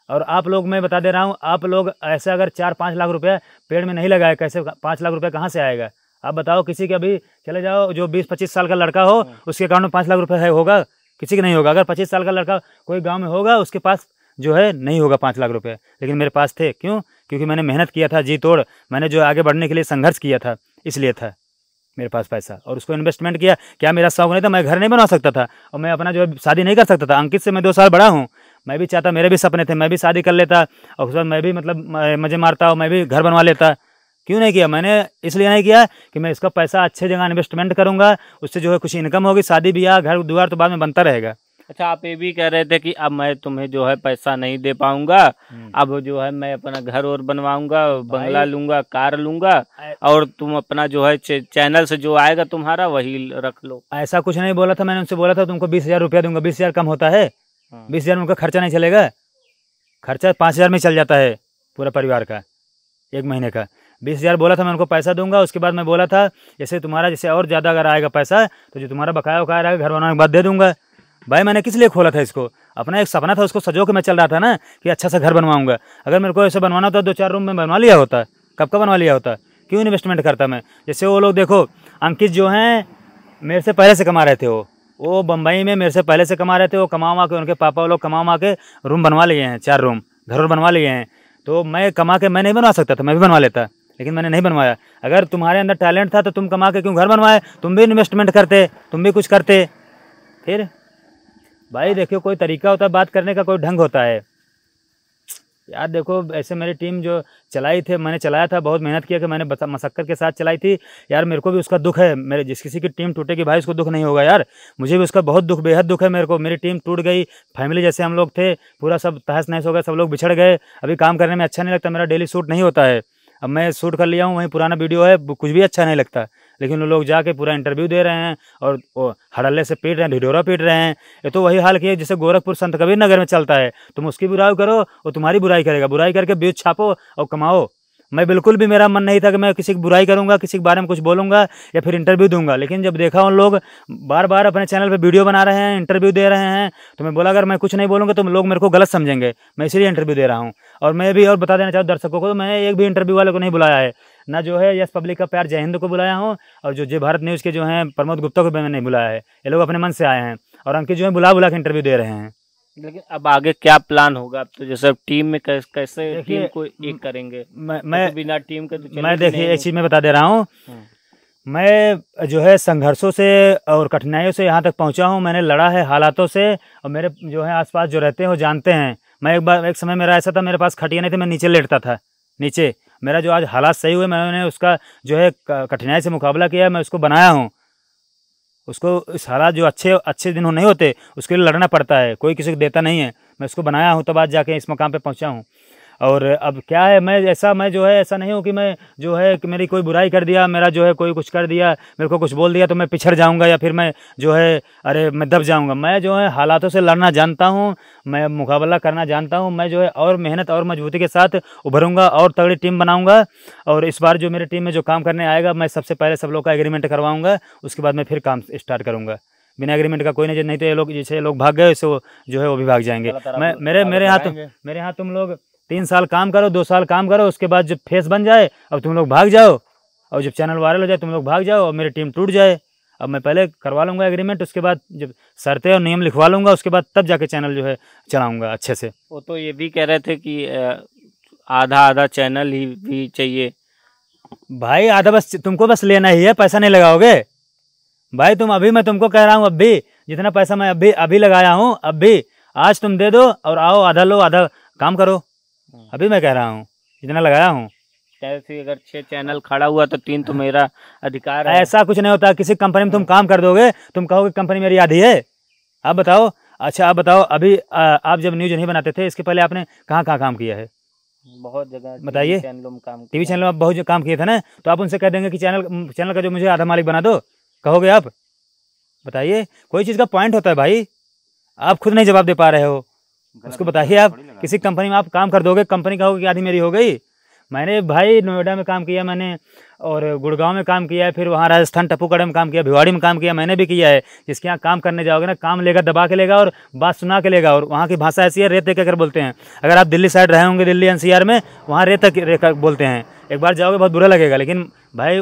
और आप लोग मैं बता दे रहा हूँ आप लोग ऐसे अगर चार पाँच लाख रुपया पेड़ में नहीं लगाए कैसे पाँच लाख रुपया कहाँ से आएगा आप बताओ किसी के अभी चले जाओ जो बीस पच्चीस साल का लड़का हो हाँ। उसके अकाउंट में पाँच लाख रुपये है होगा किसी के नहीं होगा अगर पच्चीस साल का लड़का कोई गाँव में होगा उसके पास जो है नहीं होगा पाँच लाख रुपये लेकिन मेरे पास थे क्यों क्योंकि मैंने मेहनत किया था जी तोड़ मैंने जो आगे बढ़ने के लिए संघर्ष किया था इसलिए था मेरे पास पैसा और उसको इन्वेस्टमेंट किया क्या मेरा शौक नहीं था मैं घर नहीं बना सकता था और मैं अपना जो है शादी नहीं कर सकता था अंकित से मैं दो साल बड़ा हूँ मैं भी चाहता मेरे भी सपने थे मैं भी शादी कर लेता और उसके बाद मैं भी मतलब मज़े मारता हूँ मैं भी घर बनवा लेता क्यों नहीं किया मैंने इसलिए नहीं किया कि मैं इसका पैसा अच्छे जगह इन्वेस्टमेंट करूंगा उससे जो है कुछ इनकम होगी शादी ब्याह घर द्वार तो बाद में बनता रहेगा अच्छा आप ये भी कह रहे थे कि अब मैं तुम्हें जो है पैसा नहीं दे पाऊंगा हम्म। अब जो है मैं अपना घर और बनवाऊंगा बंगला लूंगा कार लूंगा और तुम अपना जो है चैनल से जो आएगा तुम्हारा वही रख लो ऐसा कुछ नहीं बोला था मैंने उनसे बोला था तुमको बीस हजार रुपया दूंगा बीस हजार कम होता है हाँ। बीस हज़ार में उनका खर्चा नहीं चलेगा खर्चा पाँच हज़ार में चल जाता है पूरा परिवार का एक महीने का बीस हज़ार बोला था मैं उनको पैसा दूंगा उसके बाद मैं बोला था जैसे तुम्हारा जैसे और ज़्यादा अगर आएगा पैसा तो जो तुम्हारा बकाया वकाया रहेगा घर बनाने के बाद दे दूंगा भाई मैंने किस लिए खोला था इसको अपना एक सपना था उसको सजो के मैं चल रहा था ना कि अच्छा सा घर बनवाऊंगा अगर मेरे को ऐसे बनवाना होता दो चार रूम में बनवा लिया होता कब का बनवा लिया होता क्यों इन्वेस्टमेंट करता मैं जैसे वो लोग देखो अंकित जो हैं मेरे से पहले से कमा रहे थे वो वो बम्बई में मेरे से पहले से कमा रहे थे वो कमा के उनके पापा लोग कमा के रूम बनवा लिए हैं चार रूम घर बनवा लिए हैं तो मैं कमा के मैं नहीं बनवा सकता था मैं भी बनवा लेता लेकिन मैंने नहीं बनवाया अगर तुम्हारे अंदर टैलेंट था तो तुम कमा के क्यों घर बनवाए तुम भी इन्वेस्टमेंट करते तुम भी कुछ करते फिर भाई देखियो कोई तरीका होता है बात करने का कोई ढंग होता है यार देखो ऐसे मेरी टीम जो चलाई थी मैंने चलाया था बहुत मेहनत किया कि मैंने मशक्क़त के साथ चलाई थी यार मेरे को भी उसका दुख है मेरे जिस किसी की टीम टूटेगी भाई उसको दुख नहीं होगा यार मुझे भी उसका बहुत दुख बेहद दुख है मेरे को मेरी टीम टूट गई फैमिली जैसे हम लोग थे पूरा सब तहस नहस हो गया सब लोग बिछड़ गए अभी काम करने में अच्छा नहीं लगता मेरा डेली शूट नहीं होता है अब मैं शूट कर लिया हूँ वहीं पुराना वीडियो है कुछ भी अच्छा नहीं लगता लेकिन वो लोग जाके पूरा इंटरव्यू दे रहे हैं और हड़ल्ले से पीट रहे हैं ढिडोरा पीट रहे हैं ये तो वही हाल किया जैसे गोरखपुर संत कबीर नगर में चलता है तुम उसकी बुराई करो और तुम्हारी बुराई करेगा बुराई करके बीज छापो और कमाओ मैं बिल्कुल भी मेरा मन नहीं था कि मैं किसी की बुराई करूंगा किसी के बारे में कुछ बोलूंगा या फिर इंटरव्यू दूंगा लेकिन जब देखा उन लोग बार बार अपने चैनल पे वीडियो बना रहे हैं इंटरव्यू दे रहे हैं तो मैं बोला अगर मैं कुछ नहीं बोलूँगा तो लोग मेरे को गलत समझेंगे मैं इसलिए इंटरव्यू दे रहा हूँ और मैं भी और बता देना चाहूँ दर्शकों को तो मैंने एक भी इंटरव्यू वाले को नहीं बुलाया है ना जो है यस पब्लिक का प्यार जय हिंद को बुलाया हूँ और जो जय भारत न्यूज़ के जो हैं प्रमोद गुप्ता को भी मैंने बुलाया है ये लोग अपने मन से आए हैं और अंकित जो है बुला बुला के इंटरव्यू दे रहे हैं लेकिन अब आगे क्या प्लान होगा तो जैसे अब टीम में कैस, कैसे टीम को एक करेंगे मैं तो मैं तो बिना टीम के तो मैं देखिए एक चीज़ मैं बता दे रहा हूँ हाँ। मैं जो है संघर्षों से और कठिनाइयों से यहाँ तक पहुँचा हूँ मैंने लड़ा है हालातों से और मेरे जो है आसपास जो रहते हैं वो जानते हैं मैं एक बार एक समय मेरा ऐसा था मेरे पास खटिया नहीं थी मैं नीचे लेटता था नीचे मेरा जो आज हालात सही हुए मैंने उसका जो है कठिनाई से मुकाबला किया मैं उसको बनाया हूँ उसको इस हालात जो अच्छे अच्छे दिन नहीं होते उसके लिए लड़ना पड़ता है कोई किसी को देता नहीं है मैं उसको बनाया हूँ तब आज जाके इस मकाम पर पहुँचा हूँ और अब क्या है मैं ऐसा मैं जो है ऐसा नहीं हूँ कि मैं जो है कि मेरी कोई बुराई कर दिया मेरा जो है कोई कुछ कर दिया मेरे को कुछ बोल दिया तो मैं पिछड़ जाऊँगा या फिर मैं जो है अरे मैं दब जाऊँगा मैं जो है हालातों से लड़ना जानता हूँ मैं मुकाबला करना जानता हूँ मैं जो है और मेहनत और मजबूती के साथ उभरूँगा और तगड़ी टीम बनाऊँगा और इस बार जो मेरी टीम में जो काम करने आएगा मैं सबसे पहले सब लोग का एग्रीमेंट करवाऊँगा उसके बाद मैं फिर काम स्टार्ट करूँगा बिना एग्रीमेंट का कोई नहीं नहीं तो ये लोग जैसे लोग भाग गए वो जो है वो भी भाग जाएंगे मैं मेरे मेरे हाथ मेरे हाथ तुम लोग तीन साल काम करो दो साल काम करो उसके बाद जब फेस बन जाए अब तुम लोग भाग जाओ और जब चैनल वायरल हो जाए तुम लोग भाग जाओ और मेरी टीम टूट जाए अब मैं पहले करवा लूँगा एग्रीमेंट उसके बाद जब शर्तें और नियम लिखवा लूँगा उसके बाद तब जाके चैनल जो है चलाऊँगा अच्छे से वो तो ये भी कह रहे थे कि आधा आधा चैनल ही भी चाहिए भाई आधा बस तुमको बस लेना ही है पैसा नहीं लगाओगे भाई तुम अभी मैं तुमको कह रहा हूँ अब भी जितना पैसा मैं अभी अभी लगाया हूँ अब भी आज तुम दे दो और आओ आधा लो आधा काम करो हाँ। अभी मैं कह रहा हूँ इतना लगाया हूँ अगर छह चैनल खड़ा हुआ तो तीन तो मेरा अधिकार है ऐसा कुछ नहीं होता किसी कंपनी में तुम काम कर दोगे तुम कहोगे कंपनी मेरी आधी है आप बताओ अच्छा आप बताओ अभी आ, आप जब न्यूज नहीं बनाते थे इसके पहले आपने कहाँ कहाँ काम किया है बहुत जगह बताइए चैनलों में काम टीवी चैनल में बहुत काम किए थे ना तो आप उनसे कह देंगे कि चैनल चैनल का जो मुझे आधा मालिक बना दो कहोगे आप बताइए कोई चीज़ का पॉइंट होता है भाई आप खुद नहीं जवाब दे पा रहे हो उसको बताइए आप किसी कंपनी में आप काम कर दोगे कंपनी कहोगे कि आधी मेरी हो गई मैंने भाई नोएडा में काम किया मैंने और गुड़गांव में काम किया है फिर वहाँ राजस्थान टपूकड़ा में काम किया भिवाड़ी में काम किया मैंने भी किया है जिसके यहाँ काम करने जाओगे ना काम लेगा दबा के लेगा और बात सुना के लेगा और वहाँ की भाषा ऐसी है रेत देख कर बोलते हैं अगर आप दिल्ली साइड रहे होंगे दिल्ली एन में वहाँ रेत रेख बोलते हैं एक बार जाओगे बहुत बुरा लगेगा लेकिन भाई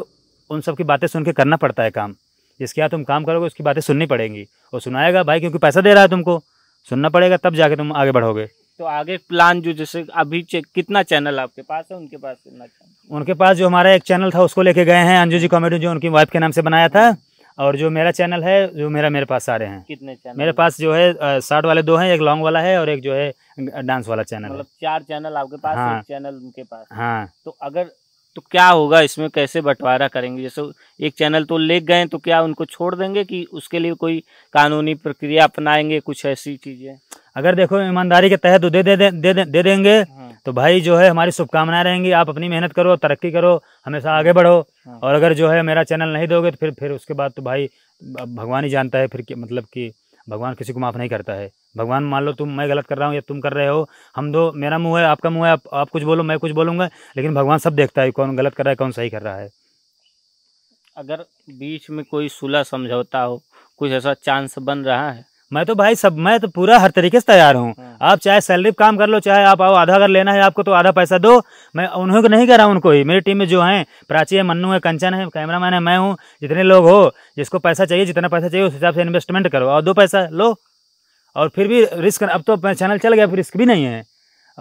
उन सब की बातें सुन के करना पड़ता है काम जिसके यहाँ तुम काम करोगे उसकी बातें सुननी पड़ेंगी और सुनाएगा भाई क्योंकि पैसा दे रहा है तुमको सुनना पड़ेगा तब जाके तुम आगे बढ़ोगे तो आगे प्लान जो जैसे अभी कितना चैनल आपके पास है उनके पास कितना चैनल उनके पास जो हमारा एक चैनल था उसको लेके गए हैं अंजू जी कॉमेडी जो उनकी वाइफ के नाम से बनाया था और जो मेरा चैनल है जो मेरा मेरे पास सारे हैं कितने चैनल मेरे पास जो है शार्ट वाले दो हैं एक लॉन्ग वाला है और एक जो है डांस वाला चैनल मतलब चार चैनल आपके पास हाँ, एक चैनल उनके पास हाँ तो अगर तो क्या होगा इसमें कैसे बंटवारा करेंगे जैसे एक चैनल तो ले गए तो क्या उनको छोड़ देंगे कि उसके लिए कोई कानूनी प्रक्रिया अपनाएंगे कुछ ऐसी चीज़ें अगर देखो ईमानदारी के तहत तो दे दे दे दे, दे, दे देंगे हाँ। तो भाई जो है हमारी शुभकामनाएं रहेंगी आप अपनी मेहनत करो तरक्की करो हमेशा आगे बढ़ो हाँ। और अगर जो है मेरा चैनल नहीं दोगे तो फिर फिर उसके बाद तो भाई भगवान ही जानता है फिर मतलब कि भगवान किसी को माफ़ नहीं करता है भगवान मान लो तुम मैं गलत कर रहा हूँ या तुम कर रहे हो हम दो मेरा मुंह है आपका मुंह है आप, आप कुछ बोलो मैं कुछ बोलूँगा लेकिन भगवान सब देखता है कौन गलत कर रहा है कौन सही कर रहा है अगर बीच में कोई सुलह समझौता हो कुछ ऐसा चांस बन रहा है मैं तो भाई सब मैं तो पूरा हर तरीके से तैयार हूँ हाँ। आप चाहे सैलरी काम कर लो चाहे आप आओ आधा अगर लेना है आपको तो आधा पैसा दो मैं उन्हों को नहीं कह रहा हूँ उनको ही मेरी टीम में जो है प्राची है मन्नू है कंचन है कैमरा मैन है मैं हूँ जितने लोग हो जिसको पैसा चाहिए जितना पैसा चाहिए उस हिसाब से इन्वेस्टमेंट करो और दो पैसा लो और फिर भी रिस्क अब तो मैं चैनल चल गया फिर रिस्क भी नहीं है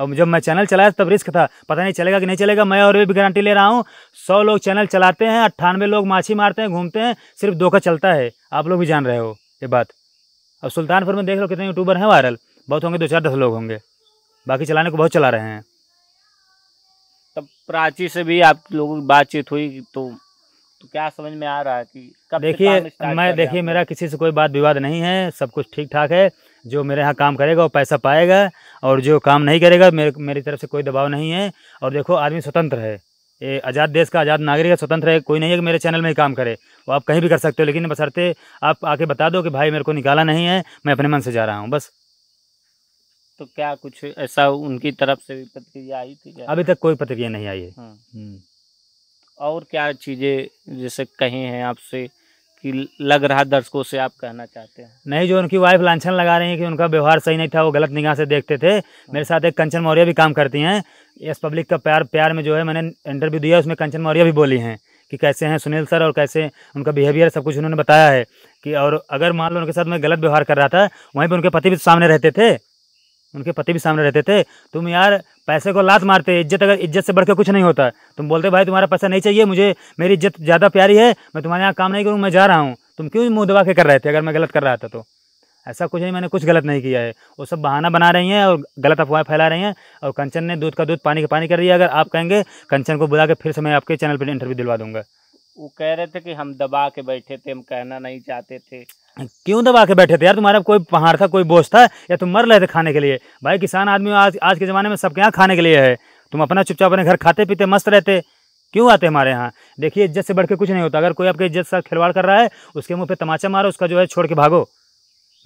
अब जब मैं चैनल चलाया तब रिस्क था पता नहीं चलेगा कि नहीं चलेगा मैं और भी गारंटी ले रहा हूँ सौ लोग चैनल चलाते हैं अट्ठानवे लोग माछी मारते हैं घूमते हैं सिर्फ धोखा चलता है आप लोग भी जान रहे हो ये बात अब सुल्तानपुर में देख लो कितने यूट्यूबर हैं वायरल बहुत होंगे दो चार दस लोग होंगे बाकी चलाने को बहुत चला रहे हैं तब प्राची से भी आप लोगों की बातचीत हुई तो तो क्या समझ में आ रहा है कि देखिए मैं देखिए मेरा किसी से कोई बात विवाद नहीं है सब कुछ ठीक ठाक है जो मेरे यहाँ काम करेगा वो पैसा पाएगा और जो काम नहीं करेगा मेरे मेरी तरफ से कोई दबाव नहीं है और देखो आदमी स्वतंत्र है ये आज़ाद देश का आज़ाद नागरिक है स्वतंत्र है कोई नहीं है कि मेरे चैनल में ही काम करे वो आप कहीं भी कर सकते हो लेकिन बसरते आप आके बता दो कि भाई मेरे को निकाला नहीं है मैं अपने मन से जा रहा हूँ बस तो क्या कुछ ऐसा उनकी तरफ से भी प्रतिक्रिया आई थी क्या अभी तक कोई प्रतिक्रिया नहीं आई है हाँ। हम्म। और क्या चीज़ें जैसे कहे हैं आपसे कि लग रहा दर्शकों से आप कहना चाहते हैं नहीं जो उनकी वाइफ लाछन लगा रही है कि उनका व्यवहार सही नहीं था वो गलत निगाह से देखते थे मेरे साथ एक कंचन मौर्य भी काम करती हैं यस पब्लिक का प्यार प्यार में जो है मैंने इंटरव्यू दिया उसमें कंचन मौर्य भी बोली हैं कि कैसे हैं सुनील सर और कैसे उनका बिहेवियर सब कुछ उन्होंने बताया है कि और अगर मान लो उनके साथ मैं गलत व्यवहार कर रहा था वहीं पर उनके पति भी सामने रहते थे उनके पति भी सामने रहते थे तुम यार पैसे को लात मारते इज्जत अगर इज्जत से बढ़कर कुछ नहीं होता तुम बोलते भाई तुम्हारा पैसा नहीं चाहिए मुझे मेरी इज्जत ज़्यादा प्यारी है मैं तुम्हारे यहाँ काम नहीं करूँ मैं जा रहा हूँ तुम क्यों मुँह दबा के कर रहे थे अगर मैं गलत कर रहा था तो ऐसा कुछ नहीं मैंने कुछ गलत नहीं किया है वो सब बहाना बना रही हैं और गलत अफवाहें फैला रही हैं और कंचन ने दूध का दूध पानी का पानी कर दिया अगर आप कहेंगे कंचन को बुला के फिर से मैं आपके चैनल पर इंटरव्यू दिलवा दूंगा वो कह रहे थे कि हम दबा के बैठे थे हम कहना नहीं चाहते थे क्यों दबा के बैठे थे यार तुम्हारा कोई पहाड़ था कोई बोझ था या तुम मर रहे थे खाने के लिए भाई किसान आदमी आज आज के ज़माने में सबके यहाँ खाने के लिए है तुम अपना चुपचाप अपने घर खाते पीते मस्त रहते क्यों आते हमारे यहाँ देखिए इज्जत से बढ़ के कुछ नहीं होता अगर कोई आपके इज्जत से खिलवाड़ कर रहा है उसके मुँह पर तमाचा मारो उसका जो है छोड़ के भागो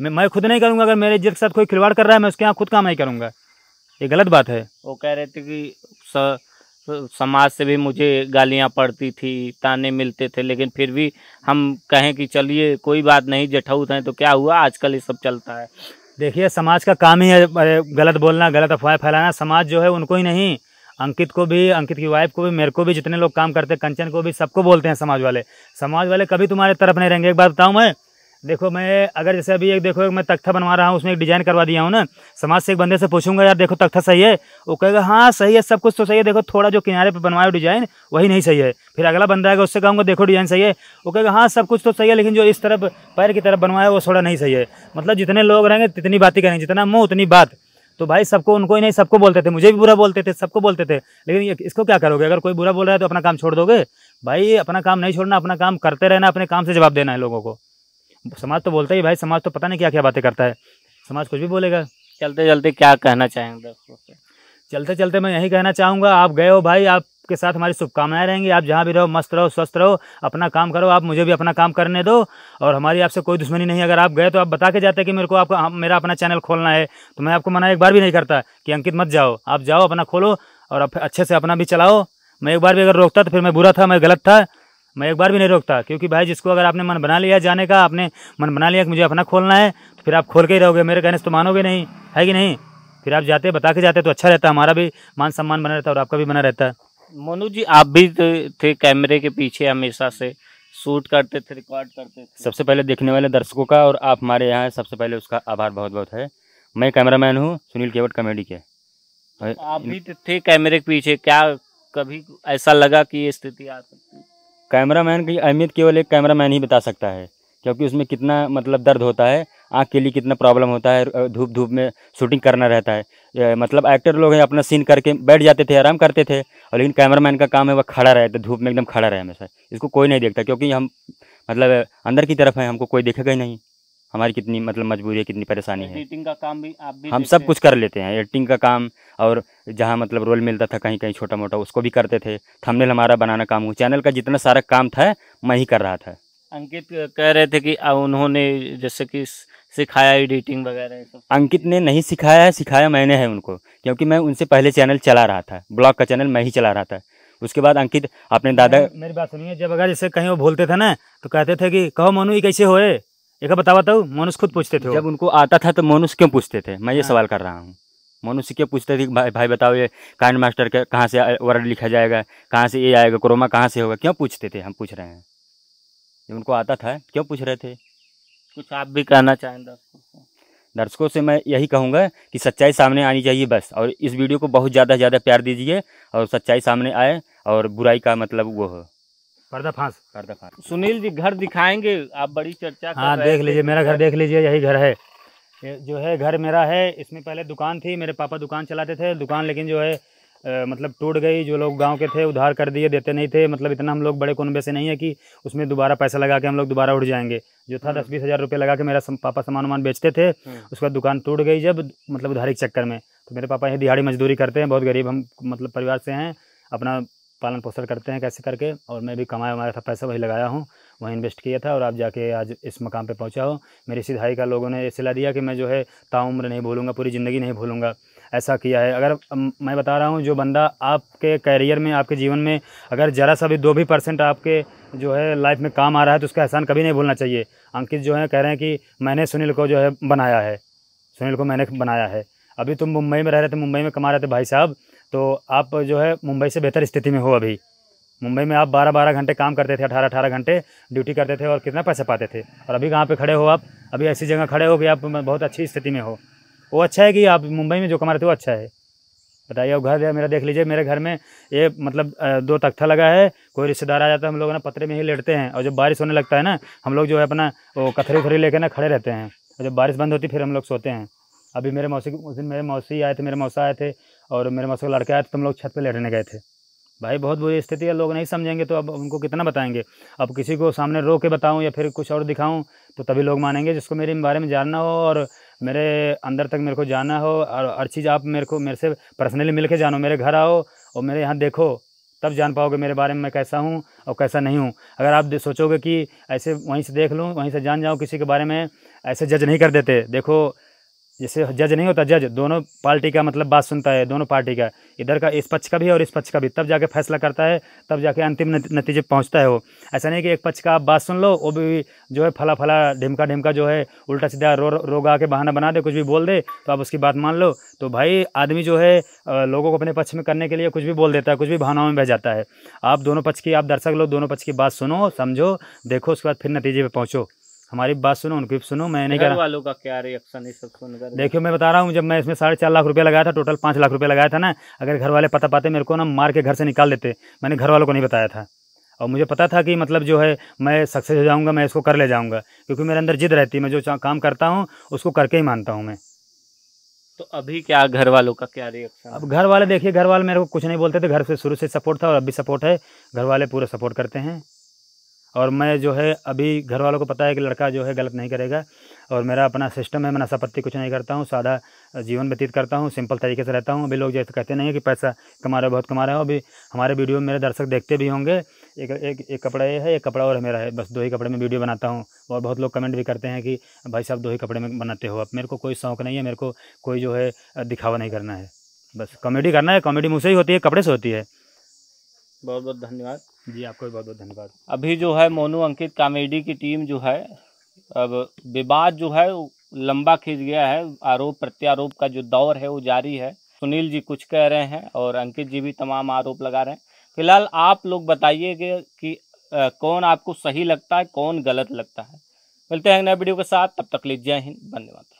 मैं मैं खुद नहीं करूँगा अगर मेरे इज्जत के साथ कोई खिलवाड़ कर रहा है मैं उसके यहाँ खुद काम नहीं करूँगा ये गलत बात है वो कह रहे थे कि सर समाज से भी मुझे गालियाँ पड़ती थी ताने मिलते थे लेकिन फिर भी हम कहें कि चलिए कोई बात नहीं जेठाऊत हैं तो क्या हुआ आजकल ये सब चलता है देखिए समाज का काम ही है गलत बोलना गलत अफवाह फैलाना समाज जो है उनको ही नहीं अंकित को भी अंकित की वाइफ को भी मेरे को भी जितने लोग काम करते हैं कंचन को भी सबको बोलते हैं समाज वाले समाज वाले कभी तुम्हारे तरफ नहीं रहेंगे एक बात बताऊँ मैं देखो मैं अगर जैसे अभी एक देखो मैं तख्ता बनवा रहा हूँ उसमें एक डिज़ाइन करवा दिया हूँ ना समाज से एक बंदे से पूछूंगा यार देखो तख्ता सही है वो कहेगा हाँ सही है सब कुछ तो सही है देखो थोड़ा जो किनारे पर बनवाया डिज़ाइन वही नहीं सही है फिर अगला बंदा आएगा उससे कहूँगा देखो डिज़ाइन सही है वो कहेगा हाँ सब कुछ तो सही है लेकिन जो इस तरफ पैर की तरफ बनवाया वो थोड़ा नहीं सही है मतलब जितने लोग रहेंगे तितनी बातें करेंगे जितना मुँह उतनी बात तो भाई सबको उनको ही नहीं सबको बोलते थे मुझे भी बुरा बोलते थे सबको बोलते थे लेकिन इसको क्या करोगे अगर कोई बुरा बोल रहा है तो अपना काम छोड़ दोगे भाई अपना काम नहीं छोड़ना अपना काम करते रहना अपने काम से जवाब देना है लोगों को समाज तो बोलता ही भाई समाज तो पता नहीं क्या क्या बातें करता है समाज कुछ भी बोलेगा चलते चलते क्या कहना चाहेंगे चलते चलते मैं यही कहना चाहूँगा आप गए हो भाई आपके साथ हमारी शुभकामनाएं रहेंगी आप जहाँ भी रहो मस्त रहो स्वस्थ रहो अपना काम करो आप मुझे भी अपना काम करने दो और हमारी आपसे कोई दुश्मनी नहीं अगर आप गए तो आप बता के जाते कि मेरे को आपका मेरा अपना चैनल खोलना है तो मैं आपको मना एक बार भी नहीं करता कि अंकित मत जाओ आप जाओ अपना खोलो और अच्छे से अपना भी चलाओ मैं एक बार भी अगर रोकता तो फिर मैं बुरा था मैं गलत था मैं एक बार भी नहीं रोकता क्योंकि भाई जिसको अगर आपने मन बना लिया जाने का आपने मन बना लिया कि मुझे अपना खोलना है तो फिर आप खोल के ही रहोगे मेरे कहने से तो मानोगे नहीं है कि नहीं फिर आप जाते बता के जाते तो अच्छा रहता हमारा भी मान सम्मान बना रहता और आपका भी बना रहता है मोनू जी आप भी तो थे कैमरे के पीछे हमेशा से शूट करते थे रिकॉर्ड करते थे सबसे पहले देखने वाले दर्शकों का और आप हमारे यहाँ सबसे पहले उसका आभार बहुत बहुत है मैं कैमरामैन हूँ सुनील केवट कॉमेडी के आप हाँ, भी तो थे कैमरे के पीछे क्या कभी ऐसा लगा कि ये स्थिति आ सकती कैमरामैन की अहमियत केवल एक कैमरामैन ही बता सकता है क्योंकि उसमें कितना मतलब दर्द होता है आँख के लिए कितना प्रॉब्लम होता है धूप धूप में शूटिंग करना रहता है मतलब एक्टर लोग हैं अपना सीन करके बैठ जाते थे आराम करते थे और लेकिन कैमरामैन का काम है वह खड़ा रहता तो है धूप में एकदम खड़ा रहे हमेशा इसको कोई नहीं देखता क्योंकि हम मतलब अंदर की तरफ है हमको कोई देखेगा ही नहीं हमारी कितनी मतलब मजबूरी है कितनी परेशानी है एडिटिंग का काम भी आप भी हम सब कुछ कर लेते हैं एडिटिंग का काम और जहाँ मतलब रोल मिलता था कहीं कहीं छोटा मोटा उसको भी करते थे थंबनेल हमारा बनाना काम हुआ चैनल का जितना सारा काम था मैं ही कर रहा था अंकित कह रहे थे कि उन्होंने जैसे कि सिखाया एडिटिंग वगैरह अंकित ने नहीं सिखाया है सिखाया मैंने है उनको क्योंकि मैं उनसे पहले चैनल चला रहा था ब्लॉग का चैनल मैं ही चला रहा था उसके बाद अंकित अपने दादा मेरी बात सुनिए जब अगर जैसे कहीं वो बोलते थे ना तो कहते थे कि कहो मोनू ये कैसे होए एक बता बताओ मनुष्य खुद पूछते थे जब उनको आता था तो मनुष्य क्यों पूछते थे मैं ये हाँ। सवाल कर रहा हूँ मनुष्य क्यों पूछते थे भाई भाई बताओ ये कांड मास्टर के कहाँ से वर्ड लिखा जाएगा कहाँ से ये आएगा क्रोमा कहाँ से होगा क्यों पूछते थे हम पूछ रहे हैं जब उनको आता था क्यों पूछ रहे थे कुछ आप भी कहना चाहें दर्शकों दर्शकों से मैं यही कहूँगा कि सच्चाई सामने आनी चाहिए बस और इस वीडियो को बहुत ज़्यादा ज़्यादा प्यार दीजिए और सच्चाई सामने आए और बुराई का मतलब वो हो पर्दाफाश पर्दाफाश सुनील जी घर दिखाएंगे आप बड़ी चर्चा हाँ देख लीजिए मेरा घर देख लीजिए यही घर है जो है घर मेरा है इसमें पहले दुकान थी मेरे पापा दुकान चलाते थे दुकान लेकिन जो है मतलब टूट गई जो लोग गांव के थे उधार कर दिए देते नहीं थे मतलब इतना हम लोग बड़े कुनबे से नहीं है कि उसमें दोबारा पैसा लगा के हम लोग दोबारा उठ जाएंगे जो था हम्म। दस बीस हज़ार रुपये लगा के मेरा सम, पापा सामान वामान बेचते थे हम्म। उसके बाद दुकान टूट गई जब मतलब उधारी के चक्कर में तो मेरे पापा यही दिहाड़ी मजदूरी करते हैं बहुत गरीब हम मतलब परिवार से हैं अपना पालन पोषण करते हैं कैसे करके और मैं भी कमाया हमारा था पैसा वही लगाया हूँ वहीं इन्वेस्ट किया था और आप जाके आज इस मकाम पे पहुँचा हो मेरी सिधाई का लोगों ने सिला दिया कि मैं जो है ताउम्र नहीं भूलूँगा पूरी ज़िंदगी नहीं भूलूँगा ऐसा किया है अगर मैं बता रहा हूँ जो बंदा आपके कैरियर में आपके जीवन में अगर ज़रा सा भी दो भी परसेंट आपके जो है लाइफ में काम आ रहा है तो उसका एहसान कभी नहीं भूलना चाहिए अंकित जो है कह रहे हैं कि मैंने सुनील को जो है बनाया है सुनील को मैंने बनाया है अभी तुम मुंबई में रह रहे थे मुंबई में कमा रहे थे भाई साहब तो आप जो है मुंबई से बेहतर स्थिति में हो अभी मुंबई में आप बारह बारह घंटे काम करते थे अठारह अठारह घंटे ड्यूटी करते थे और कितना पैसा पाते थे और अभी कहाँ पे खड़े हो आप अभी ऐसी जगह खड़े हो कि आप बहुत अच्छी स्थिति में हो वो अच्छा है कि आप मुंबई में जो कमा रहे थे वो अच्छा है बताइए अब घर मेरा देख लीजिए मेरे घर में ये मतलब दो तख्ता लगा है कोई रिश्तेदार आ जाता है हम लोग ना पतरे में ही लेटते हैं और जब बारिश होने लगता है ना हम लोग जो है अपना वो कथरी उथरी लेकर ना खड़े रहते हैं और जब बारिश बंद होती फिर हम लोग सोते हैं अभी मेरे मौसी उस दिन मेरे मौसी आए थे मेरे मौसा आए थे और मेरे मौसम का लड़का आए तो तुम लोग छत पर लेटने गए थे भाई बहुत बुरी स्थिति है लोग नहीं समझेंगे तो अब उनको कितना बताएंगे अब किसी को सामने रो के बताऊँ या फिर कुछ और दिखाऊँ तो तभी लोग मानेंगे जिसको मेरे बारे में जानना हो और मेरे अंदर तक मेरे को जाना हो और हर चीज़ आप मेरे को मेरे से पर्सनली मिल के जानो मेरे घर आओ और मेरे यहाँ देखो तब जान पाओगे मेरे बारे में मैं कैसा हूँ और कैसा नहीं हूँ अगर आप सोचोगे कि ऐसे वहीं से देख लूँ वहीं से जान जाऊँ किसी के बारे में ऐसे जज नहीं कर देते देखो जैसे जज नहीं होता जज दोनों पार्टी का मतलब बात सुनता है दोनों पार्टी का इधर का इस पक्ष का भी और इस पक्ष का भी तब जाके फैसला करता है तब जाके अंतिम नतीजे पहुंचता है वो ऐसा नहीं कि एक पक्ष का आप बात सुन लो वो भी जो है फला फला ढिमका ढिमका जो है उल्टा सीधा रो रोगा के बहाना बना दे कुछ भी बोल दे तो आप उसकी बात मान लो तो भाई आदमी जो है लोगों को अपने पक्ष में करने के लिए कुछ भी बोल देता है कुछ भी भावनाओं में बह जाता है आप दोनों पक्ष की आप दर्शक लोग दोनों पक्ष की बात सुनो समझो देखो उसके बाद फिर नतीजे पर पहुँचो हमारी बात सुनो उनकी भी सुनो मैं नहीं कह रहा वालों का क्या रिएक्शन है सब सुनकर देखियो मैं बता रहा हूँ जब मैं इसमें साढ़े चार लाख रुपया लगाया था टोटल पाँच लाख रुपया लगाया था ना अगर घर वाले पता पाते मेरे को ना मार के घर से निकाल देते मैंने घर वालों को नहीं बताया था और मुझे पता था कि मतलब जो है मैं सक्सेस हो जाऊँगा मैं इसको कर ले जाऊँगा क्योंकि मेरे अंदर जिद रहती है मैं जो काम करता हूँ उसको करके ही मानता हूँ मैं तो अभी क्या घर वालों का क्या रिएक्शन अब घर वाले देखिए घर वाले मेरे को कुछ नहीं बोलते थे तो घर से शुरू से सपोर्ट था और अभी सपोर्ट है घर वाले पूरा सपोर्ट करते हैं और मैं जो है अभी घर वालों को पता है कि लड़का जो है गलत नहीं करेगा और मेरा अपना सिस्टम है मैं पत्ती कुछ नहीं करता हूँ सादा जीवन व्यतीत करता हूँ सिंपल तरीके से रहता हूँ अभी लोग जैसे कहते नहीं है कि पैसा कमा रहे हो बहुत कमा रहे हो अभी हमारे वीडियो में मेरे दर्शक देखते भी होंगे एक एक एक कपड़ा ये है एक कपड़ा और मेरा है बस दो ही कपड़े में वीडियो बनाता हूँ और बहुत लोग कमेंट भी करते हैं कि भाई साहब दो ही कपड़े में बनाते हो आप मेरे को कोई शौक नहीं है मेरे को कोई जो है दिखावा नहीं करना है बस कॉमेडी करना है कॉमेडी मुझसे ही होती है कपड़े से होती है बहुत बहुत धन्यवाद जी आपको भी बहुत बहुत धन्यवाद अभी जो है मोनू अंकित कामेडी की टीम जो है अब विवाद जो है लंबा खींच गया है आरोप प्रत्यारोप का जो दौर है वो जारी है सुनील जी कुछ कह रहे हैं और अंकित जी भी तमाम आरोप लगा रहे हैं फिलहाल आप लोग बताइए कि, आ, कौन आपको सही लगता है कौन गलत लगता है मिलते हैं नए वीडियो के साथ तब तक लीजिए जय हिंद धन्यवाद